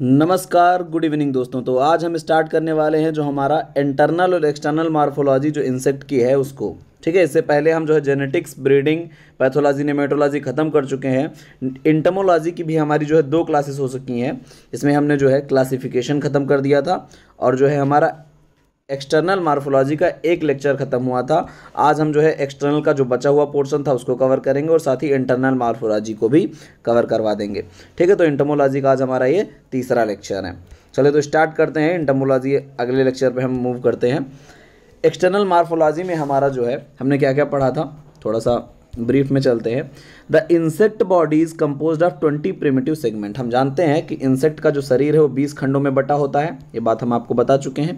नमस्कार good evening दोस्तों तो आज हम स्टार्ट करने वाले हैं जो हमारा इंटरनल और एक्सटर्नल मार्फोलॉजी जो इंसेक्ट की है उसको ठीक है इससे पहले हम जो है जेनेटिक्स ब्रीडिंग पैथोलॉजी नेमेटोलॉजी ख़त्म कर चुके हैं इंटमोलॉजी की भी हमारी जो है दो क्लासेस हो सकी हैं इसमें हमने जो है क्लासिफिकेशन ख़त्म कर दिया था और जो है हमारा एक्सटर्नल मार्फोलॉजी का एक लेक्चर खत्म हुआ था आज हम जो है एक्सटर्नल का जो बचा हुआ पोर्शन था उसको कवर करेंगे और साथ ही इंटरनल मार्फोलॉजी को भी कवर करवा देंगे ठीक है तो इंटमोलॉजी का आज हमारा ये तीसरा लेक्चर है चले तो स्टार्ट करते हैं इंटमोलॉजी अगले लेक्चर पर हम मूव करते हैं एक्सटर्नल मार्फोलॉजी में हमारा जो है हमने क्या क्या पढ़ा था थोड़ा सा ब्रीफ में चलते हैं the insect body is compose of twenty primitive segment हम जानते हैं कि इंसेक्ट का जो शरीर है वो बीस खंडों में बटा होता है ये बात हम आपको बता चुके हैं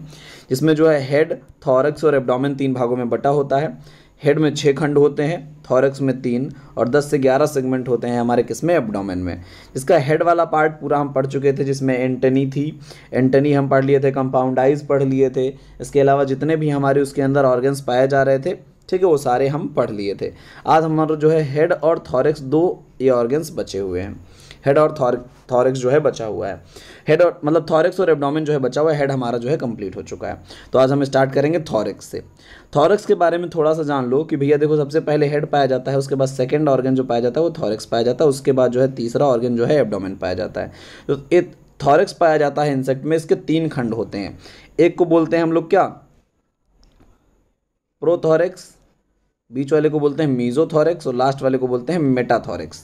जिसमें जो है हेड थॉरक्स और एबडोमिन तीन भागों में बटा होता है हेड में छः खंड होते हैं थॉरक्स में तीन और दस से ग्यारह सेगमेंट होते हैं हमारे किसमें एबडोमिन में इसका हेड वाला पार्ट पूरा हम पढ़ चुके थे जिसमें एंटनी थी एंटनी हम पढ़ लिए थे कंपाउंड आइज पढ़ लिए थे इसके अलावा जितने भी हमारे उसके अंदर ऑर्गन्स पाए जा रहे थे ठीक है वो सारे हम पढ़ लिए थे आज हमारा जो है हेड और थॉरिक्स दो ये ऑर्गन्स बचे हुए हैं हेड और थॉरिक्स जो है बचा हुआ है हेड और मतलब थॉरिक्स और एबडोमिन जो है बचा हुआ है हेड हमारा जो है कंप्लीट हो चुका है तो आज हम स्टार्ट करेंगे थॉरिक्स से थॉरिक्स के बारे में थोड़ा सा जान लो कि भैया देखो सबसे पहले हेड पाया जाता है उसके बाद सेकेंड ऑर्गन जो पाया जाता है वो थॉरिक्स पाया जाता है उसके बाद जो है तीसरा ऑर्गन जो है एबडोमिन पाया जाता है तो एक थॉरिक्स पाया जाता है इंसेक्ट में इसके तीन खंड होते हैं एक को बोलते हैं हम लोग क्या प्रोथॉरिक्स बीच वाले को बोलते हैं मीजोथॉरिक्स और लास्ट वाले को बोलते हैं मेटाथॉरिक्स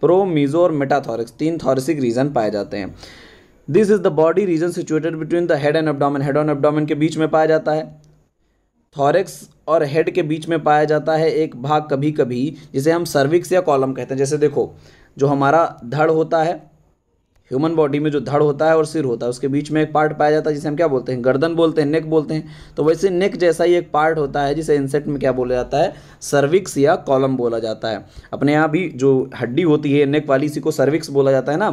प्रो मीजो और मेटाथॉरिक्स तीन थॉरिसिक रीजन पाए जाते हैं this is the body region situated between the head and abdomen head on abdomen के बीच में पाया जाता है थॉरिक्स और हेड के बीच में पाया जाता है एक भाग कभी कभी जिसे हम सर्विक्स या कॉलम कहते हैं जैसे देखो जो हमारा धड़ होता है ह्यूमन बॉडी में जो धड़ होता है और सिर होता है उसके बीच में एक पार्ट पाया जाता है जिसे हम क्या बोलते हैं गर्दन बोलते हैं नेक बोलते हैं तो वैसे नेक जैसा ही एक पार्ट होता है जिसे इंसेक्ट में क्या बोला जाता है सर्विक्स या कॉलम बोला जाता है अपने यहाँ भी जो हड्डी होती है नेक वाली इसी को सर्विक्स बोला जाता है ना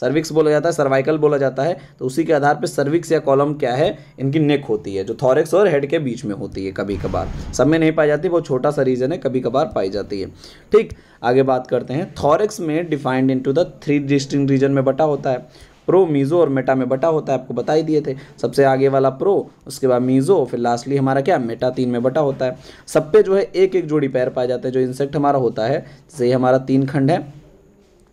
सर्विक्स बोला जाता है सर्वाइकल बोला जाता है तो उसी के आधार पर सर्विक्स या कॉलम क्या है इनकी नेक होती है जो थॉरिक्स और हेड के बीच में होती है कभी कभार सब में नहीं पाई जाती वो छोटा सा रीजन है कभी कभार पाई जाती है ठीक आगे बात करते हैं थॉरिक्स में defined into the three distinct region में बटा होता है प्रो मीज़ो और मेटा में बटा होता है आपको बता ही दिए थे सबसे आगे वाला प्रो उसके बाद मीज़ो फिर लास्टली हमारा क्या मेटा तीन में बटा होता है सब पे जो है एक एक जोड़ी पैर पाए जाते हैं जो इंसेक्ट हमारा होता है जैसे हमारा तीन खंड है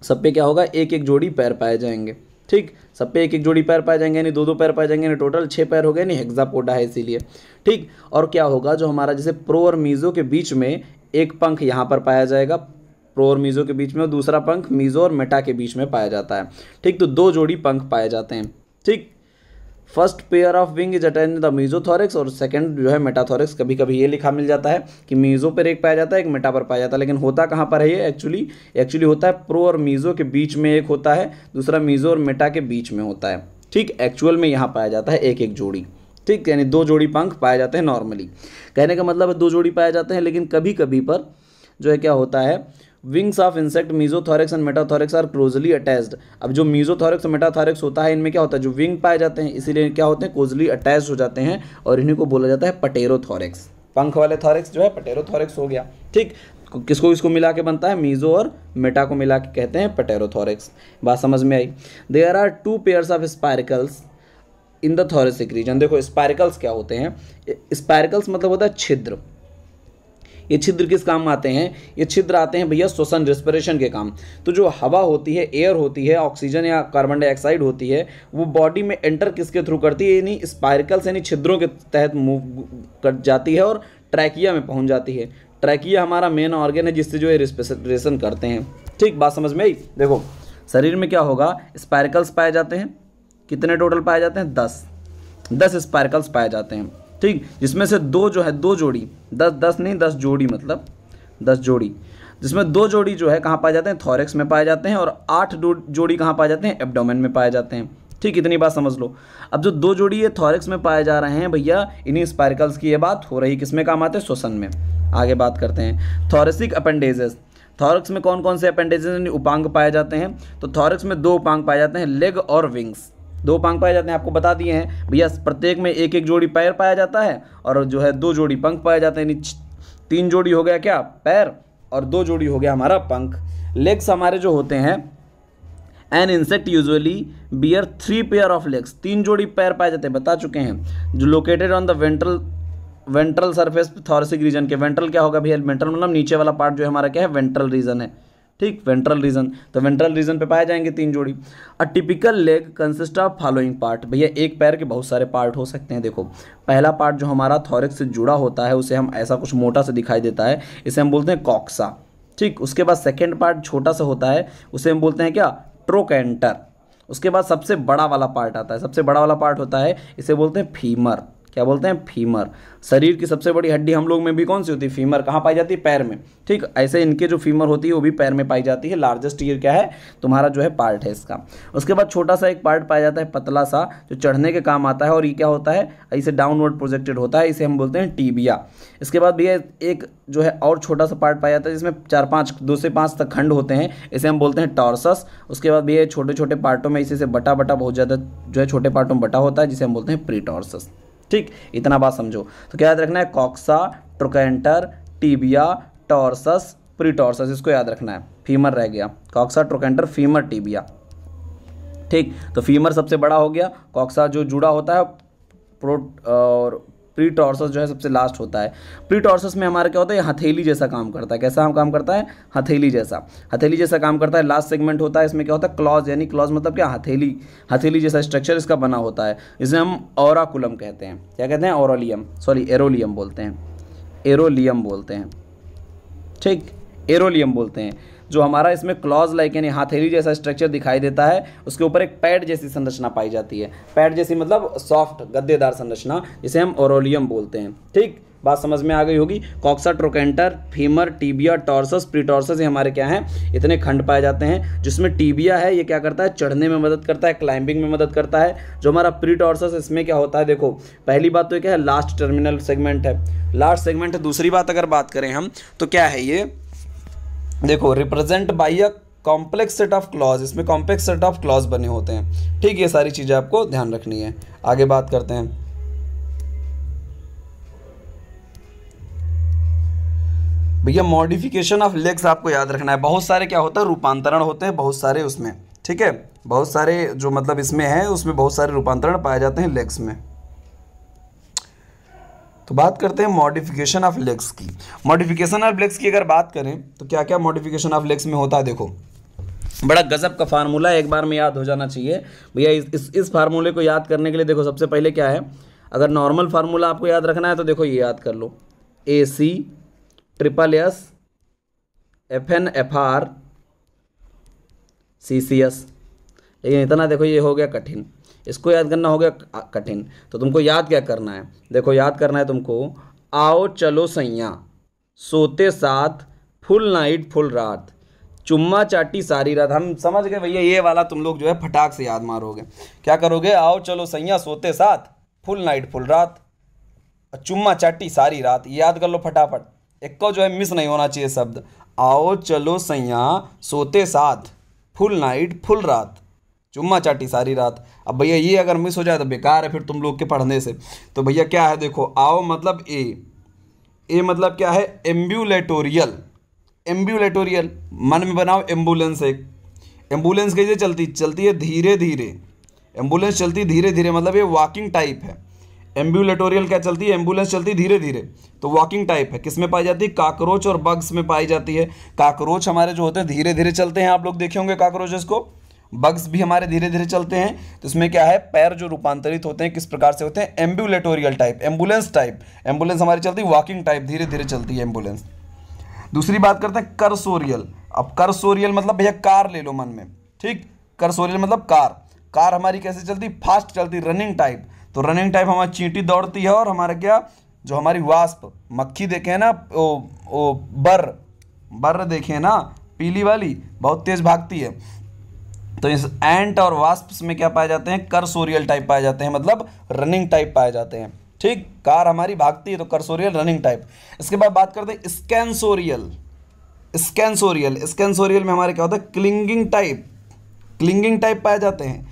सब पे क्या होगा एक एक जोड़ी पैर पाए जाएंगे ठीक सब पे एक एक जोड़ी पैर पाए जाएंगे यानी दो दो पैर पाए जाएंगे यानी टोटल छः पैर हो गए यानी हेक्सापोडा है इसीलिए ठीक और क्या होगा जो हमारा जैसे प्रो और मीज़ो के बीच में एक पंख यहाँ पर पाया जाएगा प्रो और मीज़ो के बीच में और दूसरा पंख मीज़ो और मेटा के बीच में पाया जाता है ठीक तो दो जोड़ी पंख पाए जाते हैं ठीक first pair of wing is attach the mesothorax और सेकंड जो है मेटाथोरिक्स कभी कभी ये लिखा मिल जाता है कि मीजो पर एक पाया जाता है एक मेटा पर पाया जाता है लेकिन होता कहाँ पर है ये एक्चुअली एक्चुअली होता है प्रो और मीजो के बीच में एक होता है दूसरा मीजो और मेटा के बीच में होता है ठीक एक्चुअल में यहाँ पाया जाता है एक एक जोड़ी ठीक यानी दो जोड़ी पंख पाए जाते हैं नॉर्मली कहने का मतलब है दो जोड़ी पाए जाते हैं लेकिन कभी कभी पर जो है क्या होता है wings of insect mesothorax and metathorax are closely attached अब जो मीजोथॉरेक्स मेटाथॉरेक्स होता है इनमें क्या होता है जो विंग पाए जाते हैं इसीलिए क्या होते हैं क्लोजली अटैच हो जाते हैं और इन्हीं को बोला जाता है पटेरोथॉरेक्स पंख वाले थॉरिक्स जो है पटेरोथॉरेक्स हो गया ठीक किसको इसको मिला के बनता है मीजो और मेटा को मिला के कहते हैं पटेरोथॉरिक्स बात समझ में आई there are two pairs of spiracles in the thoracic region देखो स्पायरकल्स क्या होते हैं स्पायरकल्स मतलब होता है छिद्र ये छिद्र किस काम आते हैं ये छिद्र आते हैं भैया श्वसन रेस्पिरेशन के काम तो जो हवा होती है एयर होती है ऑक्सीजन या कार्बन डाइऑक्साइड होती है वो बॉडी में एंटर किसके थ्रू करती है यानी स्पाइरकल्स यानी छिद्रों के तहत मूव कर जाती है और ट्रैकिया में पहुंच जाती है ट्रैकिया हमारा मेन ऑर्गेन है जिससे जो है रेस्पिरेशन करते हैं ठीक बात समझ में आई देखो शरीर में क्या होगा स्पाइरकल्स पाए जाते हैं कितने टोटल पाए जाते हैं दस दस स्पाइरकल्स पाए जाते हैं ठीक जिसमें से दो जो है दो जोड़ी दस दस नहीं दस जोड़ी मतलब दस जोड़ी जिसमें दो जोड़ी जो है कहाँ पाए जाते हैं थॉरेक्स में पाए जाते हैं और आठ जोड़ी कहाँ पाए जाते हैं एबडोमेन में पाए जाते हैं ठीक इतनी बात समझ लो अब जो दो जोड़ी ये थॉरेक्स में पाए जा रहे हैं भैया इन्हीं स्पाइकल्स की ये बात हो रही किस में काम आते हैं श्वसन में आगे बात करते हैं थॉरेसिक अपेंडेजेस थॉरक्स में कौन कौन से अपेंडेजेस उपांग पाए जाते हैं तो थॉरक्स में दो उपांग पाए जाते हैं लेग और विंग्स दो पंख पाए जाते हैं आपको बता दिए हैं भैया प्रत्येक में एक एक जोड़ी पैर पाया जाता है और जो है दो जोड़ी पंख पाए जाते हैं तीन जोड़ी हो गया क्या पैर और दो जोड़ी हो गया हमारा पंख लेग्स हमारे जो होते हैं an insect usually bear three pair of legs तीन जोड़ी पैर पाए जाते हैं बता चुके हैं जो located on the ventral ventral surface thoracic region के वेंट्रल क्या होगा भैया वेंट्रल मतलब नीचे वाला पार्ट जो है हमारा क्या है वेंट्रल रीजन है ठीक वेंट्रल रीजन तो वेंट्रल रीजन पे पाए जाएंगे तीन जोड़ी a typical leg consist of following part भैया एक पैर के बहुत सारे पार्ट हो सकते हैं देखो पहला पार्ट जो हमारा थॉरिक्स से जुड़ा होता है उसे हम ऐसा कुछ मोटा से दिखाई देता है इसे हम बोलते हैं कॉक्सा ठीक उसके बाद सेकेंड पार्ट छोटा सा होता है उसे हम बोलते हैं क्या ट्रोकेंटर उसके बाद सबसे बड़ा वाला पार्ट आता है सबसे बड़ा वाला पार्ट होता है इसे बोलते हैं फीमर क्या बोलते हैं फीमर शरीर की सबसे बड़ी हड्डी हम लोग में भी कौन सी होती है फीमर कहाँ पाई जाती है पैर में ठीक ऐसे इनके जो फीमर होती है वो भी पैर में पाई जाती है लार्जेस्ट ईयर क्या है तुम्हारा जो है पार्ट है इसका उसके बाद छोटा सा एक पार्ट पाया जाता है पतला सा जो चढ़ने के काम आता है और ये क्या होता है इसे डाउनवर्ड प्रोजेक्टेड होता है इसे हम बोलते हैं टीबिया इसके बाद भैया एक जो है और छोटा सा पार्ट पाया जाता है जिसमें चार पाँच दो से पाँच तक खंड होते हैं इसे हम बोलते हैं टॉर्सस उसके बाद भैया छोटे छोटे पार्टों में इसी से बटा बटा बहुत ज़्यादा जो है छोटे पार्टों में बटा होता है जिसे हम बोलते हैं प्रीटॉर्सस ठीक इतना बात समझो तो क्या याद रखना है coxa trochanter tibia tarsus pretarsus इसको याद रखना है फीमर रह गया कॉक्सा ट्रोकेंटर फीमर टीबिया ठीक तो फीमर सबसे बड़ा हो गया कॉक्सा जो जुड़ा होता है प्रो और प्री टॉर्सस जो है सबसे लास्ट होता है प्री टॉर्सस में हमारा क्या होता है हथेली जैसा काम करता है कैसा हम काम करता है हथेली जैसा हथेली जैसा काम करता है लास्ट सेगमेंट होता है इसमें क्या होता है क्लॉज यानी क्लॉज मतलब क्या हथेली हथेली जैसा स्ट्रक्चर इसका बना होता है इसे हम ओराकुलम कहते हैं क्या कहते हैं ओरोलियम सॉरी एरोलियम बोलते हैं एरोलियम बोलते हैं ठीक एरोलियम बोलते हैं जो हमारा इसमें क्लॉज लाइक यानी हाथेली जैसा स्ट्रक्चर दिखाई देता है उसके ऊपर एक पैड जैसी संरचना पाई जाती है पैड जैसी मतलब सॉफ्ट गद्देदार संरचना जिसे हम ओरोलियम बोलते हैं ठीक बात समझ में आ गई होगी coxa trochanter femur tibia tarsus pretarsus ये हमारे क्या हैं इतने खंड पाए जाते हैं जिसमें टीबिया है ये क्या करता है चढ़ने में मदद करता है क्लाइंबिंग में मदद करता है जो हमारा प्रीटॉर्सस इसमें क्या होता है देखो पहली बात तो क्या है लास्ट टर्मिनल सेगमेंट है लास्ट सेगमेंट है दूसरी बात अगर बात करें हम तो क्या है ये देखो represent by a complex set of claws इसमें कॉम्प्लेक्स सेट ऑफ क्लॉज बने होते हैं ठीक ये सारी चीज़ें आपको ध्यान रखनी है आगे बात करते हैं भैया मॉडिफिकेशन ऑफ लेग्स आपको याद रखना है बहुत सारे क्या होता है रूपांतरण होते हैं बहुत सारे उसमें ठीक है बहुत सारे जो मतलब इसमें है उसमें बहुत सारे रूपांतरण पाए जाते हैं लेग्स में तो बात करते हैं मॉडिफिकेशन ऑफ लेग्स की मॉडिफिकेशन ऑफ लेग्स की अगर बात करें तो क्या क्या मॉडिफिकेशन ऑफ लेग्स में होता है देखो बड़ा गजब का फार्मूला एक बार में याद हो जाना चाहिए भैया इस इस, इस फार्मूले को याद करने के लिए देखो सबसे पहले क्या है अगर नॉर्मल फार्मूला आपको याद रखना है तो देखो ये याद कर लो A C triple S F N F R C C S लेकिन इतना देखो ये हो गया कठिन इसको याद करना हो गया कठिन तो तुमको याद क्या करना है देखो याद करना है तुमको आओ चलो सैया सोते साथ फुल नाइट फुल रात चुम्मा चाटी सारी रात हम समझ गए भैया ये वाला तुम लोग जो है फटाक से याद मारोगे क्या करोगे आओ चलो सैया सोते साथ फुल नाइट फुल रात चुम्मा चाटी सारी रात याद कर लो फटाफट एक को जो है मिस नहीं होना चाहिए शब्द आओ चलो सैया सोते साथ फुल नाइट फुल रात चुम्मा चाटी सारी रात अब भैया ये अगर मिस हो जाए तो बेकार है फिर तुम लोग के पढ़ने से तो भैया क्या है देखो आओ मतलब ए ए मतलब क्या है एम्ब्यूलेटोरियल एम्ब्यूलेटोरियल मन में बनाओ एम्बुलेंस एक एम्बुलेंस कैसे चलती चलती है धीरे धीरे एम्बुलेंस चलती धीरे धीरे मतलब ये वॉकिंग टाइप है एम्ब्यूलेटोरियल क्या चलती है एम्बुलेंस चलती धीरे धीरे तो वॉकिंग टाइप है किस में पाई जाती है काकरोच और बग्स में पाई जाती है काकरोच हमारे जो होते हैं धीरे धीरे चलते हैं आप लोग देखे होंगे काकरोचेस को बग्स भी हमारे धीरे धीरे चलते हैं तो इसमें क्या है पैर जो रूपांतरित होते हैं किस प्रकार से होते हैं ambulatorial type ambulance type ambulance हमारी चलती है वॉकिंग टाइप धीरे धीरे चलती है एम्बुलेंस दूसरी बात करते हैं करसोरियल अब करसोरियल मतलब भैया कार ले लो मन में ठीक करसोरियल मतलब कार कार हमारी कैसे चलती फास्ट चलती रनिंग टाइप तो रनिंग टाइप हमारी चींटी दौड़ती है और हमारा क्या जो हमारी वास्प मक्खी देखे ना ओ, ओ बर बर देखे ना पीली वाली बहुत तेज भागती है तो इस एंट और वास्प में क्या पाए जाते हैं करसोरियल टाइप पाए जाते हैं मतलब रनिंग टाइप पाए जाते हैं ठीक कार हमारी भागती है तो करसोरियल रनिंग टाइप इसके बाद बात करते हैं स्कैनसोरियल स्कैनसोरियल स्कैनसोरियल में हमारे क्या होता है क्लिंगिंग टाइप क्लिंगिंग टाइप पाए जाते हैं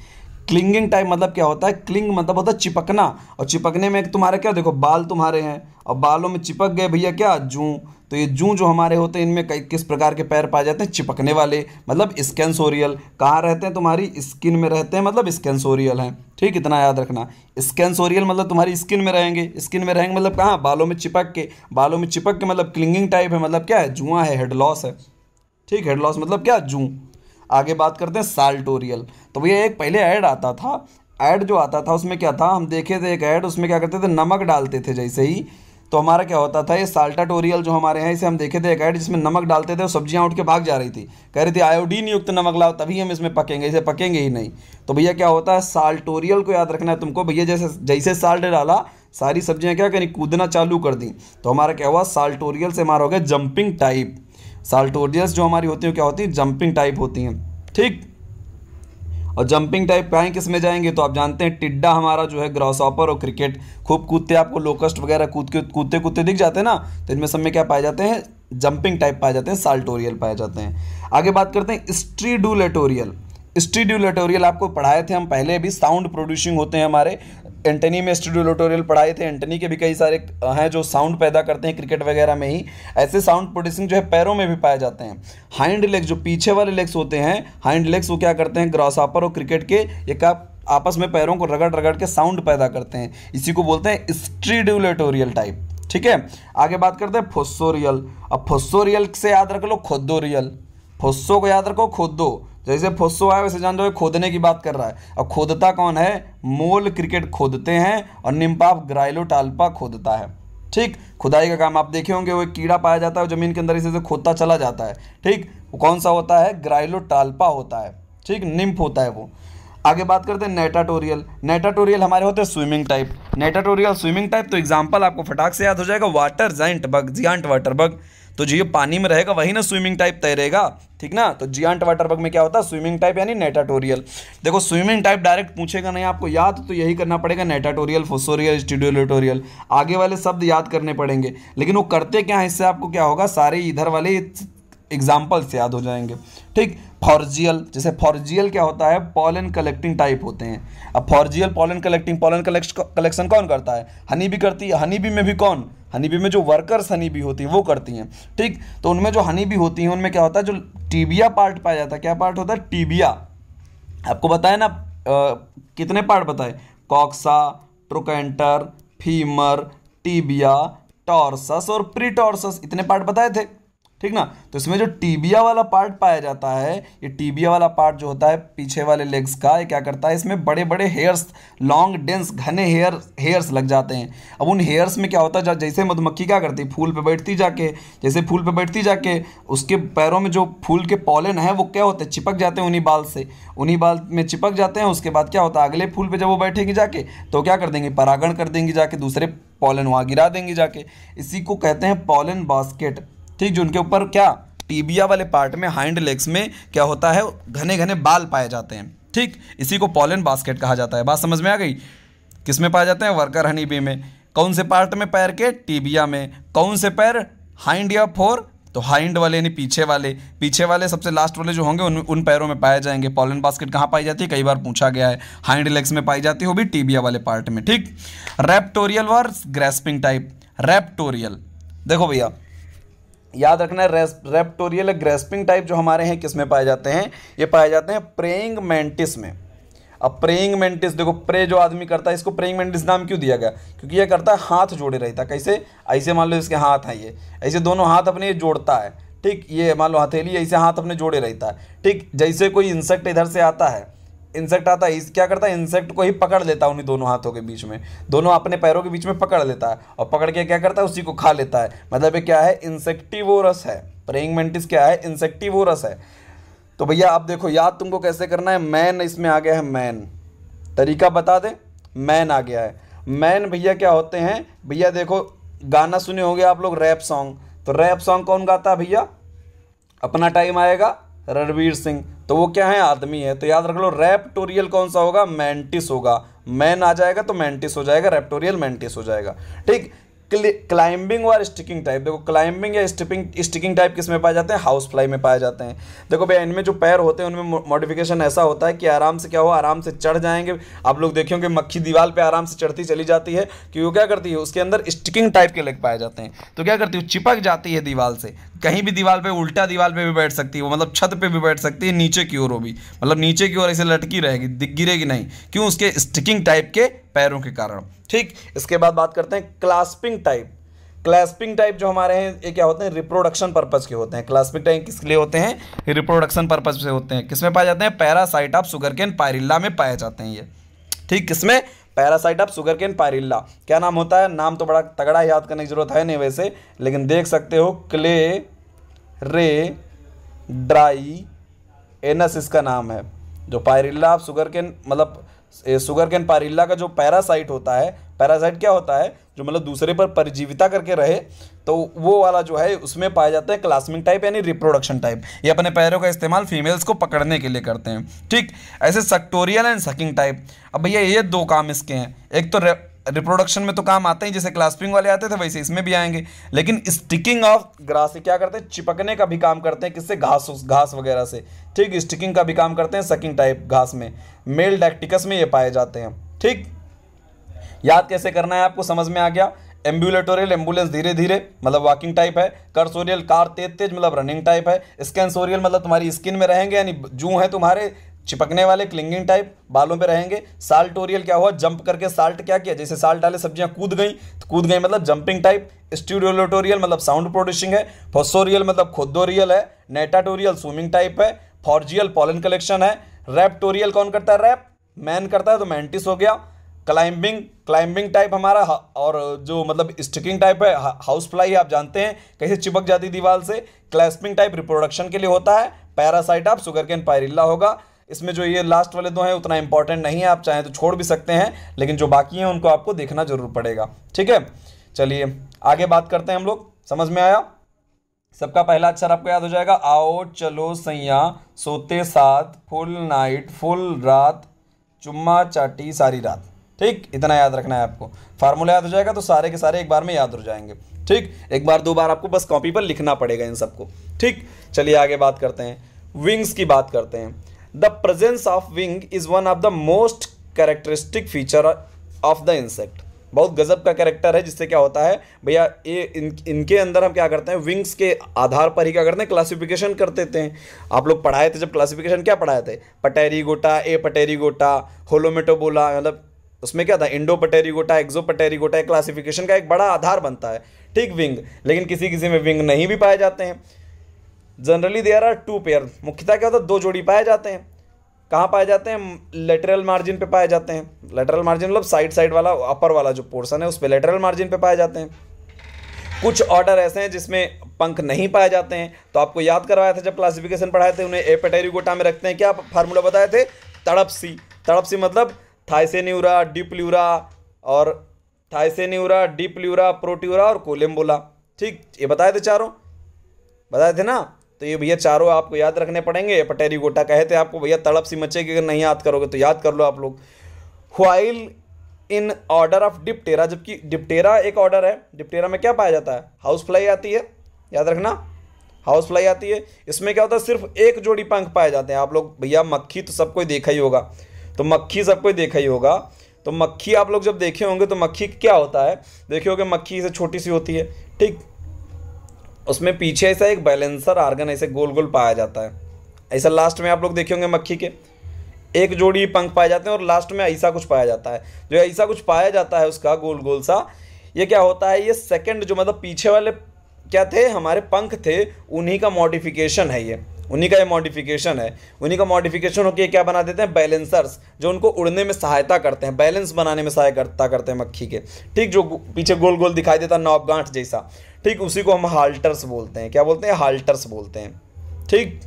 क्लिंगिंग टाइप मतलब क्या होता है क्लिंग मतलब होता है चिपकना और चिपकने में एक तुम्हारे क्या देखो बाल तुम्हारे हैं और बालों में चिपक गए भैया क्या जू तो ये जू जो हमारे होते हैं इनमें कई किस प्रकार के पैर पाए जाते हैं चिपकने वाले मतलब स्कैंसोरियल कहाँ रहते हैं तुम्हारी स्किन में रहते हैं मतलब स्कैंसोरियल हैं ठीक इतना याद रखना स्कैंसोरियल मतलब तुम्हारी स्किन में रहेंगे स्किन में रहेंगे मतलब कहाँ बालों में चिपक के बालों में चिपक के मतलब क्लिंगिंग टाइप है मतलब क्या है जुआ है हेड लॉस है ठीक हेड लॉस मतलब क्या जूँ आगे बात करते हैं साल्टोरियल तो भैया एक पहले ऐड आता था ऐड जो आता था उसमें क्या था हम देखे थे एक ऐड उसमें क्या करते थे नमक डालते थे जैसे ही तो हमारा क्या होता था ये साल्टाटोरियल जो हमारे यहाँ इसे हम देखे थे एक ऐड जिसमें नमक डालते थे और सब्जियाँ उठ के भाग जा रही थी कह रही थी आयोडीन युक्त नमक लाओ तभी हम इसमें पकेंगे इसे पकेंगे ही नहीं तो भैया क्या होता है साल्टोरियल को याद रखना है तुमको भैया जैसे जैसे साल्ट डाला सारी सब्जियाँ क्या करी कूदना चालू कर दी तो हमारा क्या हुआ साल्टोरियल से हमारा हो गया जंपिंग टाइप साल्टोरियल जो हमारी होती हैं क्या होती हैं जंपिंग टाइप होती हैं ठीक और जंपिंग टाइप का किस में जाएंगे तो आप जानते हैं टिड्डा हमारा जो है ग्रॉसऑपर और क्रिकेट खूब कूदते आपको लोकस्ट वगैरह कूद के कूदते कूदते दिख जाते हैं ना तो इनमें सब में क्या पाए जाते हैं जंपिंग टाइप पाए जाते हैं साल्टोरियल पाए जाते हैं आगे बात करते हैं स्ट्रीडुलेटोरियल स्ट्रीड्यूलेटोरियल आपको पढ़ाए थे हम पहले भी साउंड प्रोड्यूसिंग होते हैं हमारे एंटनी में स्टूडियोटोरियल पढ़ाए थे एंटनी के भी कई सारे हैं जो साउंड पैदा करते हैं क्रिकेट वगैरह में ही ऐसे साउंड प्रोड्यूसिंग जो है पैरों में भी पाए जाते हैं हाइंड लेग्स जो पीछे वाले लेग्स होते हैं हाइंड लेग्स वो क्या करते हैं ग्रासापर और क्रिकेट के एक आप आपस में पैरों को रगड़ रगड़ के साउंड पैदा करते हैं इसी को बोलते हैं स्ट्रीड्यूलेटोरियल टाइप ठीक है आगे बात करते हैं फोस्सोरियल अब फोस्सोरियल से याद रख लो खोदोरियल फोस्सो को याद रखो खोदो जैसे फोस्सो है वैसे जान दो खोदने की बात कर रहा है अब खोदता कौन है मोल क्रिकेट खोदते हैं और निम्पाप टालपा खोदता है ठीक खुदाई का काम आप देखे होंगे वो एक कीड़ा पाया जाता है जमीन के अंदर इसे से खोदता चला जाता है ठीक वो कौन सा होता है टाल्पा होता है ठीक निम्फ होता है वो आगे बात करते हैं नेटाटोरियल नेटाटोरियल हमारे होते हैं swimming type natatorial swimming type तो एग्जाम्पल आपको फटाक से याद हो जाएगा water giant bug giant water bug तो ये पानी में रहेगा वही ना स्विमिंग टाइप तैरेगा ठीक ना तो जियांट वाटर बग में क्या होता है स्विमिंग टाइप यानी नेटाटोरियल देखो स्विमिंग टाइप डायरेक्ट पूछेगा नहीं आपको याद तो यही करना पड़ेगा नेटाटोरियल फोसोरियल स्टूडियोलेटोरियल आगे वाले शब्द याद करने पड़ेंगे लेकिन वो करते क्या है इससे आपको क्या होगा सारे इधर वाले एग्जाम्पल्स याद हो जाएंगे ठीक फॉर्जियल जैसे फॉर्जियल क्या होता है पॉलन कलेक्टिंग टाइप होते हैं अब फॉर्जियल पॉलन कलेक्टिंग पॉलन कलेक्शन कौन करता है हनी भी करती है हनी भी में भी कौन हनी भी में जो वर्कर्स हनी भी होती हैं वो करती हैं ठीक तो उनमें जो हनी भी होती हैं उनमें क्या होता है जो टीबिया पार्ट पाया जाता है क्या पार्ट होता है टीबिया आपको बताया ना आ, कितने पार्ट बताए coxa trochanter femur tibia tarsus और प्री इतने पार्ट बताए थे ठीक ना तो इसमें जो टीबिया वाला पार्ट पाया जाता है ये टीबिया वाला पार्ट जो होता है पीछे वाले लेग्स का ये क्या करता है इसमें बड़े बड़े हेयर्स लॉन्ग डेंस घने हेयर हेयर्स लग जाते हैं अब उन हेयर्स में क्या होता है जैसे मधुमक्खी क्या करती है फूल पे बैठती जाके जैसे फूल पे बैठती जाके उसके पैरों में जो फूल के पॉलन है वो क्या होते हैं चिपक जाते हैं उन्हीं बाल से उन्हीं बाल में चिपक जाते हैं उसके बाद क्या होता है अगले फूल पर जब वो बैठेगी जाके तो क्या कर देंगे परागण कर देंगी जाके दूसरे पॉलन वहाँ गिरा देंगे जाके इसी को कहते हैं पॉलन बास्केट ठीक उनके ऊपर क्या टीबिया वाले पार्ट में हाइंड लेग्स में क्या होता है घने घने बाल पाए जाते हैं ठीक इसी को पॉलन बास्केट कहा जाता है बात समझ में आ गई किस में पाए जाते हैं वर्कर हनी बी में कौन से पार्ट में पैर के टीबिया में कौन से पैर हाइंड या फोर तो हाइंड वाले यानी पीछे वाले पीछे वाले सबसे लास्ट वाले जो होंगे उन उन पैरों में पाए जाएंगे पॉलन बास्केट कहाँ पाई जाती है कई बार पूछा गया है हाइंड लेग्स में पाई जाती है वो भी टीबिया वाले पार्ट में ठीक रैप्टोरियल और ग्रेस्पिंग टाइप रैप्टोरियल देखो भैया याद रखना है रेप्टोरियल ग्रेस्पिंग टाइप जो हमारे हैं किस में पाए जाते हैं ये पाए जाते हैं प्रेइंग मेंटिस में अब प्रेइंग मेंटिस देखो प्रे जो आदमी करता है इसको प्रेइंग मेंटिस नाम क्यों दिया गया क्योंकि ये करता है हाथ जोड़े रहता है कैसे ऐसे मान लो इसके हाथ हैं ये ऐसे दोनों हाथ अपने ये जोड़ता है ठीक ये मान लो हथेली ऐसे हाथ अपने जोड़े रहता है ठीक जैसे कोई इंसेक्ट इधर से आता है इंसेक्ट आता है क्या करता है इंसेक्ट को ही पकड़ लेता है उन्हीं दोनों हाथों के बीच में दोनों अपने पैरों के बीच में पकड़ लेता है और पकड़ के क्या करता है उसी को खा लेता है मतलब ये क्या है इंसेक्टिवोरस है प्रेइंग मेंटिस क्या है इंसेक्टिवोरस है तो भैया आप देखो याद तुमको कैसे करना है मैन इसमें आ गया है मैन तरीका बता दें मैन आ गया है मैन भैया क्या होते हैं भैया देखो गाना सुने होंगे आप लोग रैप सॉन्ग तो रैप सॉन्ग कौन गाता है भैया अपना टाइम आएगा रणवीर सिंह तो वो क्या है आदमी है तो याद रख लो रेप्टोरियल कौन सा होगा मैंटिस होगा मैन आ जाएगा तो मैंटिस हो जाएगा रेप्टोरियल मैंटिस हो जाएगा ठीक क्लाइंबिंग और स्टिकिंग टाइप देखो क्लाइंबिंग या स्टिपिंग स्टिकिंग टाइप किस में पाए जाते हैं हाउस फ्लाई में पाए जाते हैं देखो भैया इनमें जो पैर होते हैं उनमें मॉडिफिकेशन ऐसा होता है कि आराम से क्या हो आराम से चढ़ जाएंगे आप लोग देखे होंगे मक्खी दीवार पर आराम से चढ़ती चली जाती है कि वो क्या करती है उसके अंदर स्टिकिंग टाइप के लेग पाए जाते हैं तो क्या करती है चिपक जाती है दीवार से कहीं भी दीवार पे उल्टा दीवार पे भी बैठ सकती है वो मतलब छत पे भी बैठ सकती है नीचे की ओर वो भी मतलब नीचे की ओर ऐसे लटकी रहेगी गिरेगी नहीं क्यों उसके स्टिकिंग टाइप के पैरों के कारण ठीक इसके बाद बात करते हैं क्लास्पिंग टाइप क्लास्पिंग टाइप जो हमारे हैं ये क्या होते हैं रिप्रोडक्शन पर्पज़ के होते हैं क्लास्पिंग टाइप किसके लिए होते हैं रिप्रोडक्शन पर्पज़ से होते हैं किसमें पाए जाते हैं parasite of sugar cane Pyrilla में पाए जाते हैं ये ठीक किसमें parasite of sugar cane Pyrilla क्या नाम होता है नाम तो बड़ा तगड़ा याद करने की ज़रूरत है नहीं वैसे लेकिन देख सकते हो क्ले रे ड्राई एनस इसका नाम है जो पायरिल्ला ऑफ सुगर केन मतलब शुगर कैन पारिल्ला का जो पैरासाइट होता है पैरासाइट क्या होता है जो मतलब दूसरे पर परजीविता करके रहे तो वो वाला जो है उसमें पाया जाता है क्लासमिक टाइप यानी रिप्रोडक्शन टाइप ये अपने पैरों का इस्तेमाल फीमेल्स को पकड़ने के लिए करते हैं ठीक ऐसे सक्टोरियल एंड सकिंग टाइप अब भैया ये दो काम इसके हैं एक तो रिप्रोडक्शन में तो काम आते हैं जैसे क्लास्पिंग वाले आते थे वैसे इसमें भी आएंगे लेकिन स्टिकिंग ऑफ ग्रास क्या करते हैं चिपकने का भी काम करते हैं किससे घास घास वगैरह से ठीक स्टिकिंग का भी काम करते हैं सकिंग टाइप घास में मेल डैक्टिकस में ये पाए जाते हैं ठीक याद कैसे करना है आपको समझ में आ गया एम्बुलेटोरियल एम्बुलेंस धीरे धीरे मतलब वॉकिंग टाइप है कर्सोरियल कार तेज तेज मतलब रनिंग टाइप है स्कैनसोरियल मतलब तुम्हारी स्किन में रहेंगे यानी जू है तुम्हारे चिपकने वाले क्लिंगिंग टाइप बालों पे रहेंगे साल्टोरियल क्या हुआ जंप करके साल्ट क्या किया जैसे साल्ट डाले सब्जियां कूद गई तो कूद गई मतलब जंपिंग टाइप स्टूडियोलोटोरियल मतलब साउंड प्रोड्यूसिंग है फोसोरियल मतलब खुदोरियल है नेटाटोरियल स्विमिंग टाइप है फॉर्जियल पॉलन कलेक्शन है रैपटोरियल कौन करता है रैप मैन करता है तो मैंटिस हो गया क्लाइंबिंग क्लाइंबिंग टाइप हमारा और जो मतलब स्टिकिंग टाइप है हाउस फ्लाई आप जानते हैं कैसे चिपक जाती दीवार से क्लैस्पिंग टाइप रिप्रोडक्शन के लिए होता है पैरासाइट आप सुगर कैन पायरिल्ला होगा इसमें जो ये लास्ट वाले दो हैं उतना इंपॉर्टेंट नहीं है आप चाहें तो छोड़ भी सकते हैं लेकिन जो बाकी हैं उनको आपको देखना जरूर पड़ेगा ठीक है चलिए आगे बात करते हैं हम लोग समझ में आया सबका पहला अक्षर आपको याद हो जाएगा आओ चलो सैया सोते साथ फुल नाइट फुल रात चुम्मा चाटी सारी रात ठीक इतना याद रखना है आपको फार्मूला याद हो जाएगा तो सारे के सारे एक बार में याद हो जाएंगे ठीक एक बार दो बार आपको बस कॉपी पर लिखना पड़ेगा इन सबको ठीक चलिए आगे बात करते हैं विंग्स की बात करते हैं the presence of wing is one of the most characteristic feature of the insect बहुत गजब का कैरेक्टर है जिससे क्या होता है भैया ये इन इनके अंदर हम क्या करते हैं विंग्स के आधार पर ही क्या करते हैं क्लासिफिकेशन कर देते हैं आप लोग पढ़ाए थे जब क्लासिफिकेशन क्या पढ़ाए थे पटेरी गोटा ए पटेरी गोटा होलोमेटोबोला मतलब उसमें क्या था इंडो पटेरी गोटा एक्जो पटेरी गोटा क्लासिफिकेशन का एक बड़ा आधार बनता है ठीक विंग लेकिन किसी किसी में विंग नहीं भी पाए जाते हैं generally there are two pair मुख्यतः क्या होता है दो जोड़ी पाए जाते हैं कहाँ पाए जाते हैं लेटरल मार्जिन पे पाए जाते हैं लेटरल मार्जिन मतलब साइड साइड वाला अपर वाला जो पोर्सन है उस पर लेटरल मार्जिन पे पाए जाते हैं कुछ ऑर्डर ऐसे हैं जिसमें पंख नहीं पाए जाते हैं तो आपको याद करवाया था जब क्लासिफिकेशन पढ़ाए थे उन्हें एपेटेरी गोटा में रखते हैं क्या फार्मूला बताए थे तड़प सी तड़प सी मतलब थाइसेन्यूरा डिप्ल्यूरा और थाइसेन्यूरा डिप्ल्यूरा प्रोट्यूरा और कोलेम्बोला ठीक ये बताए थे चारों बताए थे ना तो ये भैया चारों आपको याद रखने पड़ेंगे पटेरी गोटा कहे थे आपको भैया तड़प सी मचेगी अगर नहीं याद करोगे तो याद कर लो आप लोग while in order of Diptera जबकि डिप्टेरा एक ऑर्डर है डिप्टेरा में क्या पाया जाता है हाउस फ्लाई आती है याद रखना हाउस फ्लाई आती है इसमें क्या होता है सिर्फ एक जोड़ी पंख पाए जाते हैं आप लोग भैया मक्खी तो सबको देखा ही होगा तो मक्खी सबको देखा ही होगा तो मक्खी आप लोग जब देखे होंगे तो मक्खी क्या होता है देखे होगे मक्खी से छोटी सी होती है ठीक उसमें पीछे ऐसा एक बैलेंसर आर्गन ऐसे गोल गोल पाया जाता है ऐसा लास्ट में आप लोग देखे होंगे मक्खी के एक जोड़ी पंख पाए जाते हैं और लास्ट में ऐसा कुछ पाया जाता है जो ऐसा कुछ पाया जाता है उसका गोल गोल सा ये क्या होता है ये सेकंड जो मतलब पीछे वाले क्या थे हमारे पंख थे उन्हीं का मॉडिफिकेशन है ये उन्हीं का ये मॉडिफिकेशन है उन्हीं का मॉडिफिकेशन होकर क्या बना देते हैं बैलेंसर्स जो उनको उड़ने में सहायता करते हैं बैलेंस बनाने में सहायता करते हैं मक्खी के ठीक जो पीछे गोल गोल दिखाई देता है गांठ जैसा ठीक उसी को हम हाल्टर्स बोलते हैं क्या बोलते हैं हाल्टर्स बोलते हैं ठीक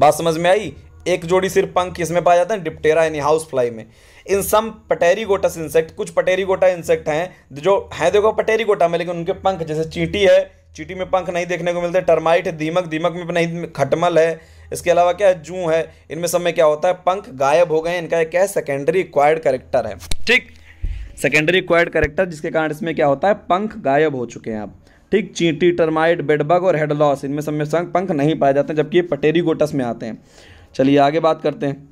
बात समझ में आई एक जोड़ी सिर्फ पंख इसमें पाया जाता है डिप्टेरा यानी हाउस फ्लाई में इन सम पटेरीगोटस इंसेक्ट कुछ पटेरीगोटा इंसेक्ट हैं जो हैं देखो पटेरीगोटा में लेकिन उनके पंख जैसे चींटी है चींटी में पंख नहीं देखने को मिलते टर्माइट है दीमक दीमक में नहीं खटमल है इसके अलावा क्या है जू है इनमें सब में क्या होता है पंख गायब हो गए इनका एक क्या है सेकेंडरी रिक्वायर्ड करेक्टर है ठीक सेकेंडरी क्वाइड करेक्टर जिसके कारण इसमें क्या होता है पंख गायब हो चुके हैं आप ठीक चींटी टर्माइड बेडबग और हेड लॉस इनमें सब में संग पंख नहीं पाए जाते हैं जबकि ये पटेरी गोटस में आते हैं चलिए आगे बात करते हैं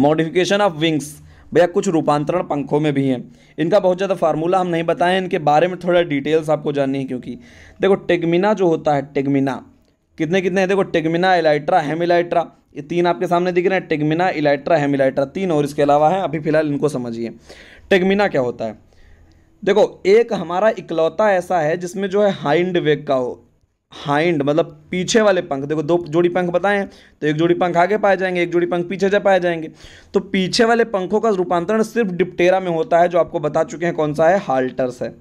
मॉडिफिकेशन ऑफ विंग्स भैया कुछ रूपांतरण पंखों में भी हैं इनका बहुत ज़्यादा फार्मूला हम नहीं बताएं इनके बारे में थोड़ा डिटेल्स आपको जाननी है क्योंकि देखो टेगमिना जो होता है टेगमिना कितने कितने हैं देखो टेगमिना इलाइट्रा हेमिलाइट्रा ये तीन आपके सामने दिख रहे हैं टेगमिना इलाइट्रा हेमिलाइट्रा तीन और इसके अलावा है अभी फिलहाल इनको समझिए टेगमिना क्या होता है देखो एक हमारा इकलौता ऐसा है जिसमें जो है हाइंड वेग का हो हाइंड मतलब पीछे वाले पंख देखो दो जोड़ी पंख बताएं तो एक जोड़ी पंख आगे पाए जाएंगे एक जोड़ी पंख पीछे जा पाए जाएंगे तो पीछे वाले पंखों का रूपांतरण सिर्फ डिप्टेरा में होता है जो आपको बता चुके हैं कौन सा है हाल्टर्स है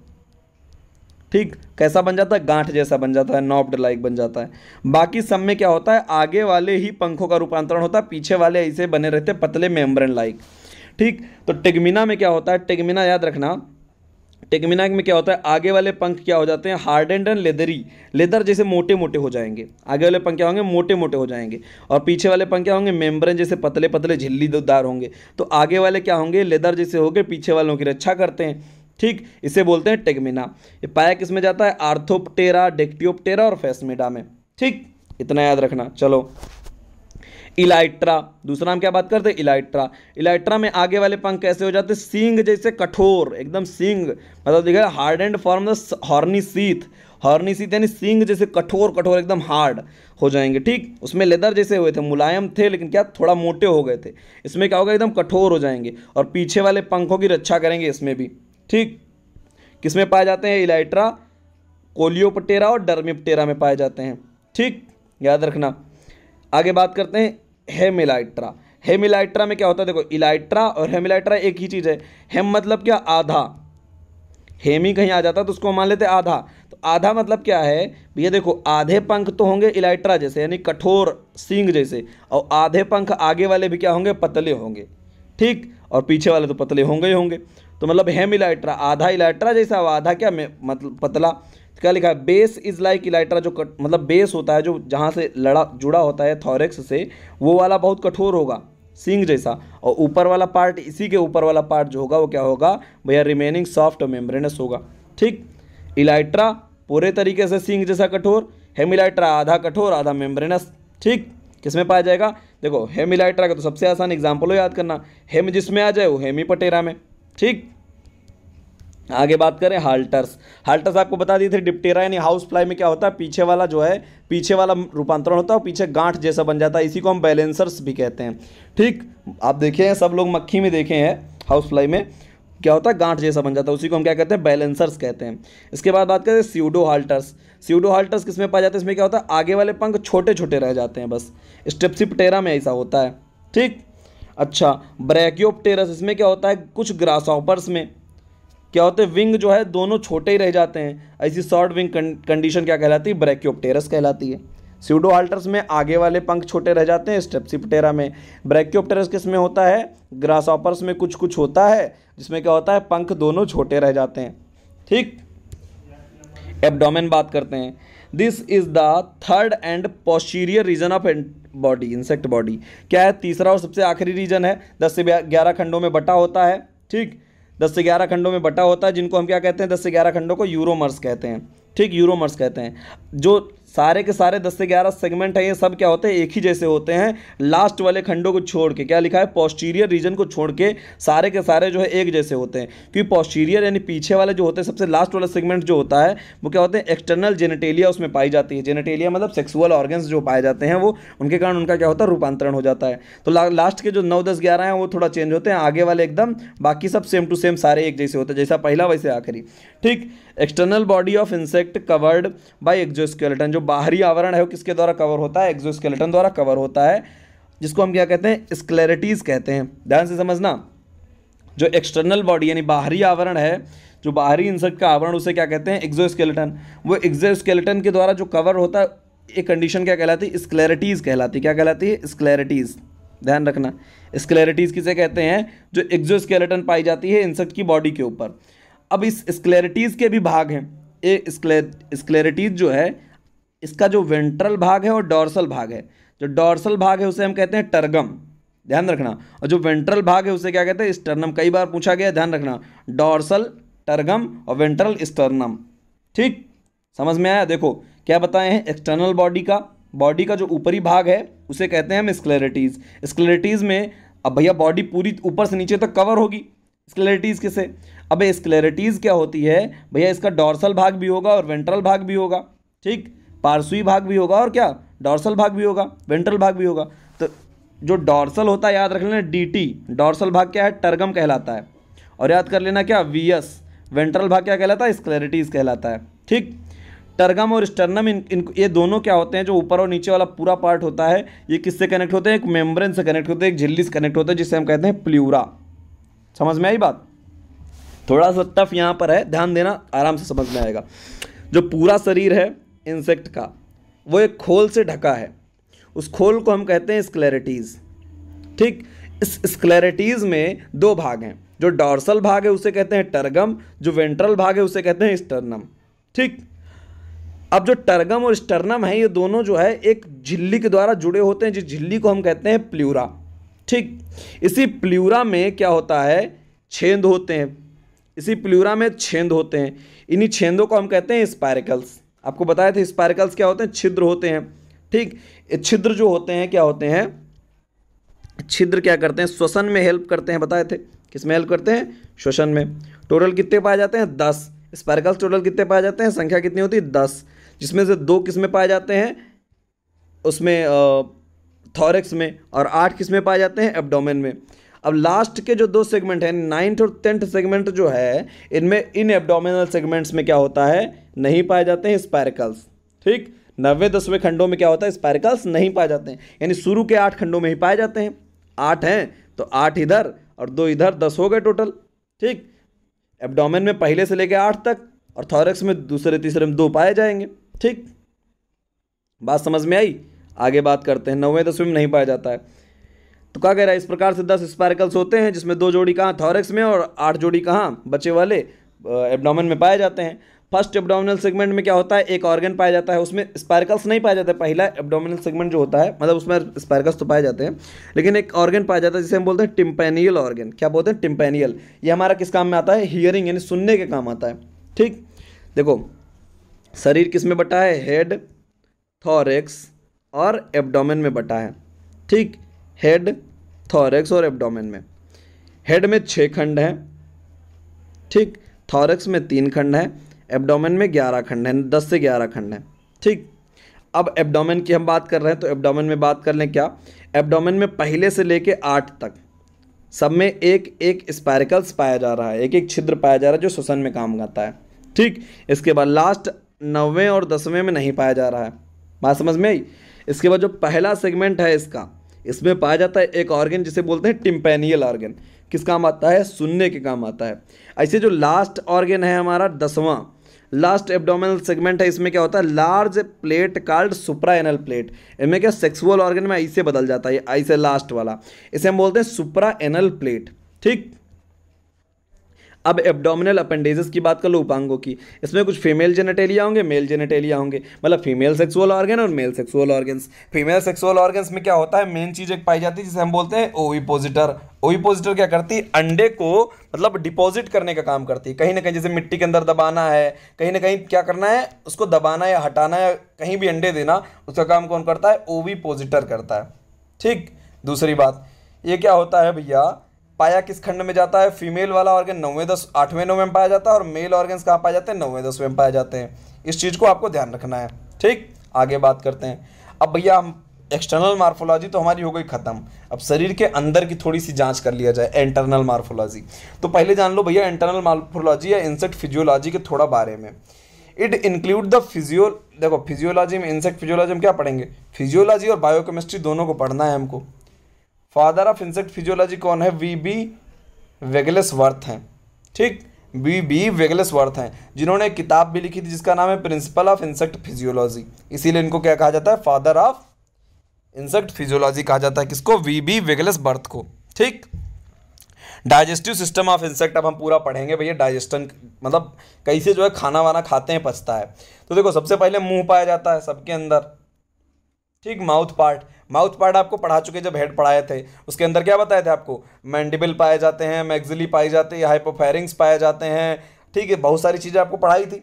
ठीक कैसा बन जाता है गांठ जैसा बन जाता है नॉब्ड लाइक बन जाता है बाकी सब में क्या होता है आगे वाले ही पंखों का रूपांतरण होता है पीछे वाले ऐसे बने रहते हैं पतले मेम्ब्रेन लाइक ठीक तो टेगमिना में क्या होता है टेगमिना याद रखना टेगमिना में क्या होता है आगे वाले पंख क्या हो जाते हैं hard and and leathery leather जैसे मोटे मोटे हो जाएंगे आगे वाले पंख क्या होंगे मोटे मोटे हो जाएंगे और पीछे वाले पंख क्या होंगे मेम्ब्रेन जैसे पतले पतले झिल्लीदार होंगे तो आगे वाले क्या होंगे लेदर जैसे होंगे पीछे वालों की रक्षा करते हैं ठीक इसे बोलते हैं टेगमिना ये पाया किस में जाता है आर्थोपटेरा डेक्टियोपटेरा और फेसमिडा में ठीक इतना याद रखना चलो इलाइट्रा दूसरा हम क्या बात करते हैं इलाइट्रा इलाइट्रा में आगे वाले पंख कैसे हो जाते हैं सींग जैसे कठोर एकदम सींग मतलब देखा hard and form the horny sheath horny sheath यानी सींग जैसे कठोर कठोर एकदम हार्ड हो जाएंगे ठीक उसमें लेदर जैसे हुए थे मुलायम थे लेकिन क्या थोड़ा मोटे हो गए थे इसमें क्या होगा एकदम कठोर हो जाएंगे और पीछे वाले पंखों की रक्षा करेंगे इसमें भी ठीक किस में पाए जाते हैं इलाइट्रा कोलियोपटेरा और डर्मिपटेरा में पाए जाते हैं ठीक याद रखना आगे बात करते हैं हेमिलाइट्रा हेमिलाइट्रा में क्या होता है देखो इलाइट्रा और हेमिलाइट्रा एक ही चीज़ है हेम मतलब क्या आधा हेमी कहीं आ जाता तो उसको मान लेते आधा तो आधा मतलब क्या है भैया देखो आधे पंख तो होंगे इलाइट्रा जैसे यानी कठोर सींग जैसे और आधे पंख आगे वाले भी क्या होंगे पतले होंगे ठीक और पीछे वाले तो पतले होंगे ही होंगे तो मतलब हेम इलाइट्रा आधा इलाइट्रा जैसा हुआ आधा क्या मतलब पतला क्या लिखा है बेस इज लाइक इलाइट्रा जो कट मतलब बेस होता है जो जहाँ से लड़ा जुड़ा होता है थॉरेक्स से वो वाला बहुत कठोर होगा सिंग जैसा और ऊपर वाला पार्ट इसी के ऊपर वाला पार्ट जो होगा वो क्या होगा भैया रिमेनिंग सॉफ्ट मेम्ब्रेनस होगा ठीक इलाइट्रा पूरे तरीके से सिंग जैसा कठोर हेमिलाइट्रा आधा कठोर आधा मेम्ब्रेनस ठीक किसमें पाया जाएगा देखो हेमिलाइट्रा का तो सबसे आसान एग्जाम्पल हो याद करना हेम जिसमें आ जाए वो हेमी पटेरा में ठीक आगे बात करें हाल्टर्स हाल्टर्स आपको बता दिए थे डिप्टेरा यानी हाउस फ्लाई में क्या होता है पीछे वाला जो है पीछे वाला रूपांतरण होता है और पीछे गांठ जैसा बन जाता है इसी को हम बैलेंसर्स भी कहते हैं ठीक आप देखे हैं सब लोग मक्खी में देखे हैं हाउस फ्लाई में क्या होता है गांठ जैसा बन जाता है उसी को हम क्या कहते हैं बैलेंसर्स कहते हैं इसके बाद बात करें सीडो हाल्टर्स स्यूडो हाल्टर्स किस में पाया जाता है इसमें क्या होता है आगे वाले पंख छोटे छोटे रह जाते हैं बस स्टेप्सिपटेरा में ऐसा होता है ठीक अच्छा ब्रैकियोप्टेरस इसमें क्या होता है कुछ ग्रासऑपर्स में क्या होते हैं विंग जो है दोनों छोटे ही रह जाते हैं ऐसी शॉर्ट विंग कंडीशन क्या कहलाती है ब्रैकियोप्टेरस कहलाती है सीडो आल्टर्स में आगे वाले पंख छोटे रह जाते हैं स्टेप्सिपटेरा में ब्रैक्योप्टेरस किस में होता है ग्रासऑपर्स में कुछ कुछ होता है जिसमें क्या होता है पंख दोनों छोटे रह जाते हैं ठीक एबडोमेन बात करते हैं this is the third and posterior region of body insect body क्या है तीसरा और सबसे आखिरी रीजन है दस से ग्यारह खंडों में बटा होता है ठीक दस से ग्यारह खंडों में बटा होता है जिनको हम क्या कहते हैं दस से ग्यारह खंडों को यूरोमर्स कहते हैं ठीक यूरोमर्स कहते हैं जो सारे के सारे दस से ग्यारह सेगमेंट हैं ये सब क्या होते हैं एक ही जैसे होते हैं लास्ट वाले खंडों को छोड़ के क्या लिखा है पोस्टीरियर रीजन को छोड़ के सारे के सारे जो है एक जैसे होते हैं क्योंकि पोस्टीरियर यानी पीछे वाले जो होते हैं सबसे लास्ट वाला सेगमेंट जो होता है वो क्या होते हैं एक्सटर्नल जेनेटेलिया उसमें पाई जाती है जेनेटेलिया मतलब सेक्सुअल ऑर्गन्स जो पाए जाते हैं वो उनके कारण उनका क्या होता है रूपांतरण हो जाता है तो लास्ट के जो नौ दस ग्यारह हैं वो थोड़ा चेंज होते हैं आगे वाले एकदम बाकी सब सेम टू सेम सारे एक जैसे होते हैं जैसा पहला वैसे आखिरी ठीक external body of insect covered by exoskeleton जो बाहरी आवरण है वो किसके द्वारा कवर होता है एक्जोस्केलेटन द्वारा कवर होता है जिसको हम क्या कहते हैं स्क्लेरिटीज़ कहते हैं ध्यान से समझना जो एक्सटर्नल बॉडी यानी बाहरी आवरण है जो बाहरी इंसेक्ट का आवरण उसे क्या कहते हैं एक्जोस्केलेटन वो एक्जोस्केलेटन के द्वारा जो कवर होता है ये कंडीशन क्या कहलाती है स्क्लेरिटीज़ कहलाती क्या कहलाती है स्क्लेरिटीज़ ध्यान रखना स्क्लेरिटीज़ किसे कहते हैं जो एक्जोस्केलेटन पाई जाती है इंसेक्ट की बॉडी के ऊपर अब इस स्क्लेरिटीज़ के भी भाग हैं ये स्क्लेरिटीज़ जो है इसका जो वेंट्रल भाग है और डोर्सल भाग है जो डॉर्सल भाग है उसे हम कहते हैं टर्गम ध्यान रखना और जो वेंट्रल भाग है उसे क्या कहते हैं स्टर्नम कई बार पूछा गया ध्यान रखना डॉर्सल टर्गम और वेंट्रल स्टर्नम ठीक समझ में आया देखो क्या बताए हैं एक्सटर्नल बॉडी का बॉडी का जो ऊपरी भाग है उसे कहते हैं हम स्क्लेरिटीज़ स्क्लेरिटीज़ में अब भैया बॉडी पूरी ऊपर से नीचे तक कवर होगी स्क्लेरिटीज़ किसे अब स्क्लेरिटीज़ क्या होती है भैया इसका डॉर्सल भाग भी होगा और वेंट्रल भाग भी होगा ठीक पार्सुई भाग भी होगा और क्या डॉर्सल भाग भी होगा वेंट्रल भाग भी होगा तो जो डॉर्सल होता है याद रख लेना टी डॉर्सल भाग क्या है टर्गम कहलाता है और याद कर लेना क्या एस वेंट्रल भाग क्या कहलाता है स्क्लेरिटीज कहलाता है ठीक टर्गम और स्टर्नम इन, इन ये दोनों क्या होते हैं जो ऊपर और नीचे वाला पूरा पार्ट होता है ये किससे कनेक्ट होते हैं एक मेम्ब्रेन से कनेक्ट होते हैं एक झिल्ली से कनेक्ट होता है जिसे हम कहते हैं प्लूरा समझ में आई बात थोड़ा सा टफ यहाँ पर है ध्यान देना आराम से समझ में आएगा जो पूरा शरीर है इंसेक्ट का वो एक खोल से ढका है उस खोल को हम कहते हैं स्क्लेरिटीज़ ठीक इस स्क्लेरिटीज़ में दो भाग हैं जो डॉर्सल भाग है उसे कहते हैं टर्गम जो वेंट्रल भाग है उसे कहते हैं स्टर्नम ठीक अब जो टर्गम और स्टर्नम है ये दोनों जो है एक झिल्ली के द्वारा जुड़े होते हैं जिस झिल्ली को हम कहते हैं प्ल्यूरा ठीक इसी प्ल्यूरा में क्या होता है छेद होते हैं इसी प्लूरा में छेद होते हैं इन्हीं छेदों को हम कहते हैं स्पायरिकल्स आपको बताया था स्पायरकल्स क्या होते हैं छिद्र होते हैं ठीक छिद्र जो होते हैं क्या होते हैं छिद्र क्या करते हैं श्वसन में हेल्प करते हैं बताए थे किस में हेल्प करते हैं श्वसन में टोटल कितने पाए जाते हैं दस स्पायरिकल्स टोटल कितने पाए जाते हैं संख्या कितनी होती है दस जिसमें से दो किस में पाए जाते हैं उसमें थॉरेक्स में और आठ किस में पाए जाते हैं एबडोमेन में अब लास्ट के जो दो सेगमेंट हैं नाइन्थ और टेंथ सेगमेंट जो है इनमें इन एब्डोमिनल सेगमेंट्स में क्या होता है नहीं पाए जाते हैं स्पायरकल्स ठीक नब्बे दसवें खंडों में क्या होता है स्पायरकल्स नहीं पाए जाते हैं यानी शुरू के आठ खंडों में ही पाए जाते हैं आठ हैं तो आठ इधर और दो इधर दस हो गए टोटल ठीक एबडोमिन में पहले से लेकर आठ तक और थॉरक्स में दूसरे तीसरे में दो पाए जाएंगे ठीक बात समझ में आई आगे बात करते हैं नौवें दसवें में नहीं पाया जाता है तो क्या कह रहा है इस प्रकार से दस स्पार्कल्स होते हैं जिसमें दो जोड़ी कहाँ थॉरेक्स में और आठ जोड़ी कहाँ बचे वाले एब्डोमेन में पाए जाते हैं फर्स्ट एब्डोमिनल सेगमेंट में क्या होता है एक ऑर्गन पाया जाता है उसमें स्पार्कल्स नहीं पाया जाता है पहला एब्डोमिनल सेगमेंट जो होता है मतलब उसमें स्पार्कल्स तो पाए जाते हैं लेकिन एक ऑर्गन पाया जाता है जिसे हम बोलते हैं टिम्पेनियल ऑर्गन क्या बोलते हैं टिम्पेनियल ये हमारा किस काम में आता है हियरिंग यानी सुनने के काम आता है ठीक देखो शरीर किस में बटा है हेड थॉरेक्स और एबडोमिन में बटा है ठीक हेड थॉरेक्स और एब्डोमेन में हेड में छः खंड हैं ठीक थॉरेक्स में तीन खंड हैं एब्डोमेन में ग्यारह खंड हैं दस से ग्यारह खंड हैं ठीक अब एब्डोमेन की हम बात कर रहे हैं तो एब्डोमेन में बात कर लें क्या एब्डोमेन में पहले से लेके आठ तक सब में एक एक स्पायरिकल्स पाया जा रहा है एक एक छिद्र पाया जा रहा है जो श्वसन में काम करता है ठीक इसके बाद लास्ट नवे और दसवें में नहीं पाया जा रहा है बात समझ में आई इसके बाद जो पहला सेगमेंट है इसका इसमें पाया जाता है एक ऑर्गन जिसे बोलते हैं टिम्पेनियल ऑर्गन किस काम आता है सुनने के काम आता है ऐसे जो लास्ट ऑर्गन है हमारा दसवां लास्ट एब्डोमिनल सेगमेंट है इसमें क्या होता है large plate called supraanal plate इनमें क्या सेक्सुअल ऑर्गन में ऐसे बदल जाता है ऐसे लास्ट वाला इसे हम बोलते हैं सुप्राएनल प्लेट ठीक अब एब्डोमिनल अपेंडेजेस की बात कर लो उपांगों की इसमें कुछ फीमेल जेनेटेलिया होंगे मेल जेनेटेलिया होंगे मतलब फीमेल सेक्सुअल ऑर्गन और male sexual organs female sexual organs में क्या होता है मेन चीज़ एक पाई जाती है जिसे हम बोलते हैं ओविपोजिटर ओविपोजिटर क्या करती है अंडे को मतलब डिपॉजिट करने का काम करती है कहीं ना कहीं जैसे मिट्टी के अंदर दबाना है कहीं ना कहीं क्या करना है उसको दबाना या हटाना या कहीं भी अंडे देना उसका काम कौन करता है ओविपोजिटर करता है ठीक दूसरी बात ये क्या होता है भैया पाया किस खंड में जाता है फीमेल वाला ऑर्गन नौवें दस आठवें नौवें में पाया जाता है और मेल ऑर्गन्स कहाँ पाए जाते हैं नौवें दसवें में पाए जाते हैं इस चीज़ को आपको ध्यान रखना है ठीक आगे बात करते हैं अब भैया हम एक्सटर्नल मार्फोलॉजी तो हमारी हो गई खत्म अब शरीर के अंदर की थोड़ी सी जांच कर लिया जाए इंटरनल मार्फोलॉजी तो पहले जान लो भैया इंटरनल मार्फोलॉजी या इंसेक्ट फिजियोलॉजी के थोड़ा बारे में इट इंक्लूड द फिजियो देखो फिजियोलॉजी में इंसेक्ट फिजियोलॉजी में क्या पढ़ेंगे फिजियोलॉजी और बायोकेमिस्ट्री दोनों को पढ़ना है हमको फादर ऑफ इंसेक्ट फिजियोलॉजी कौन है वी बी वेगलेस वर्थ हैं ठीक वी बी वेगलेस वर्थ हैं जिन्होंने किताब भी लिखी थी जिसका नाम है प्रिंसिपल ऑफ इंसेक्ट फिजियोलॉजी इसीलिए इनको क्या कहा जाता है फादर ऑफ इंसेक्ट फिजियोलॉजी कहा जाता है किसको वी बी वेगलेस बर्थ को ठीक डाइजेस्टिव सिस्टम ऑफ इंसेक्ट अब हम पूरा पढ़ेंगे भैया डाइजेस्टन मतलब कैसे जो है खाना वाना खाते हैं पचता है तो देखो सबसे पहले मुंह पाया जाता है सबके अंदर ठीक माउथ पार्ट माउथ पार्ट आपको पढ़ा चुके जब हेड पढ़ाए थे उसके अंदर क्या बताए थे आपको मैंडिबल पाए जाते हैं मैगजिली पाई जाती है हाइपोफेरिंग्स पाए जाते हैं ठीक है बहुत सारी चीज़ें आपको पढ़ाई थी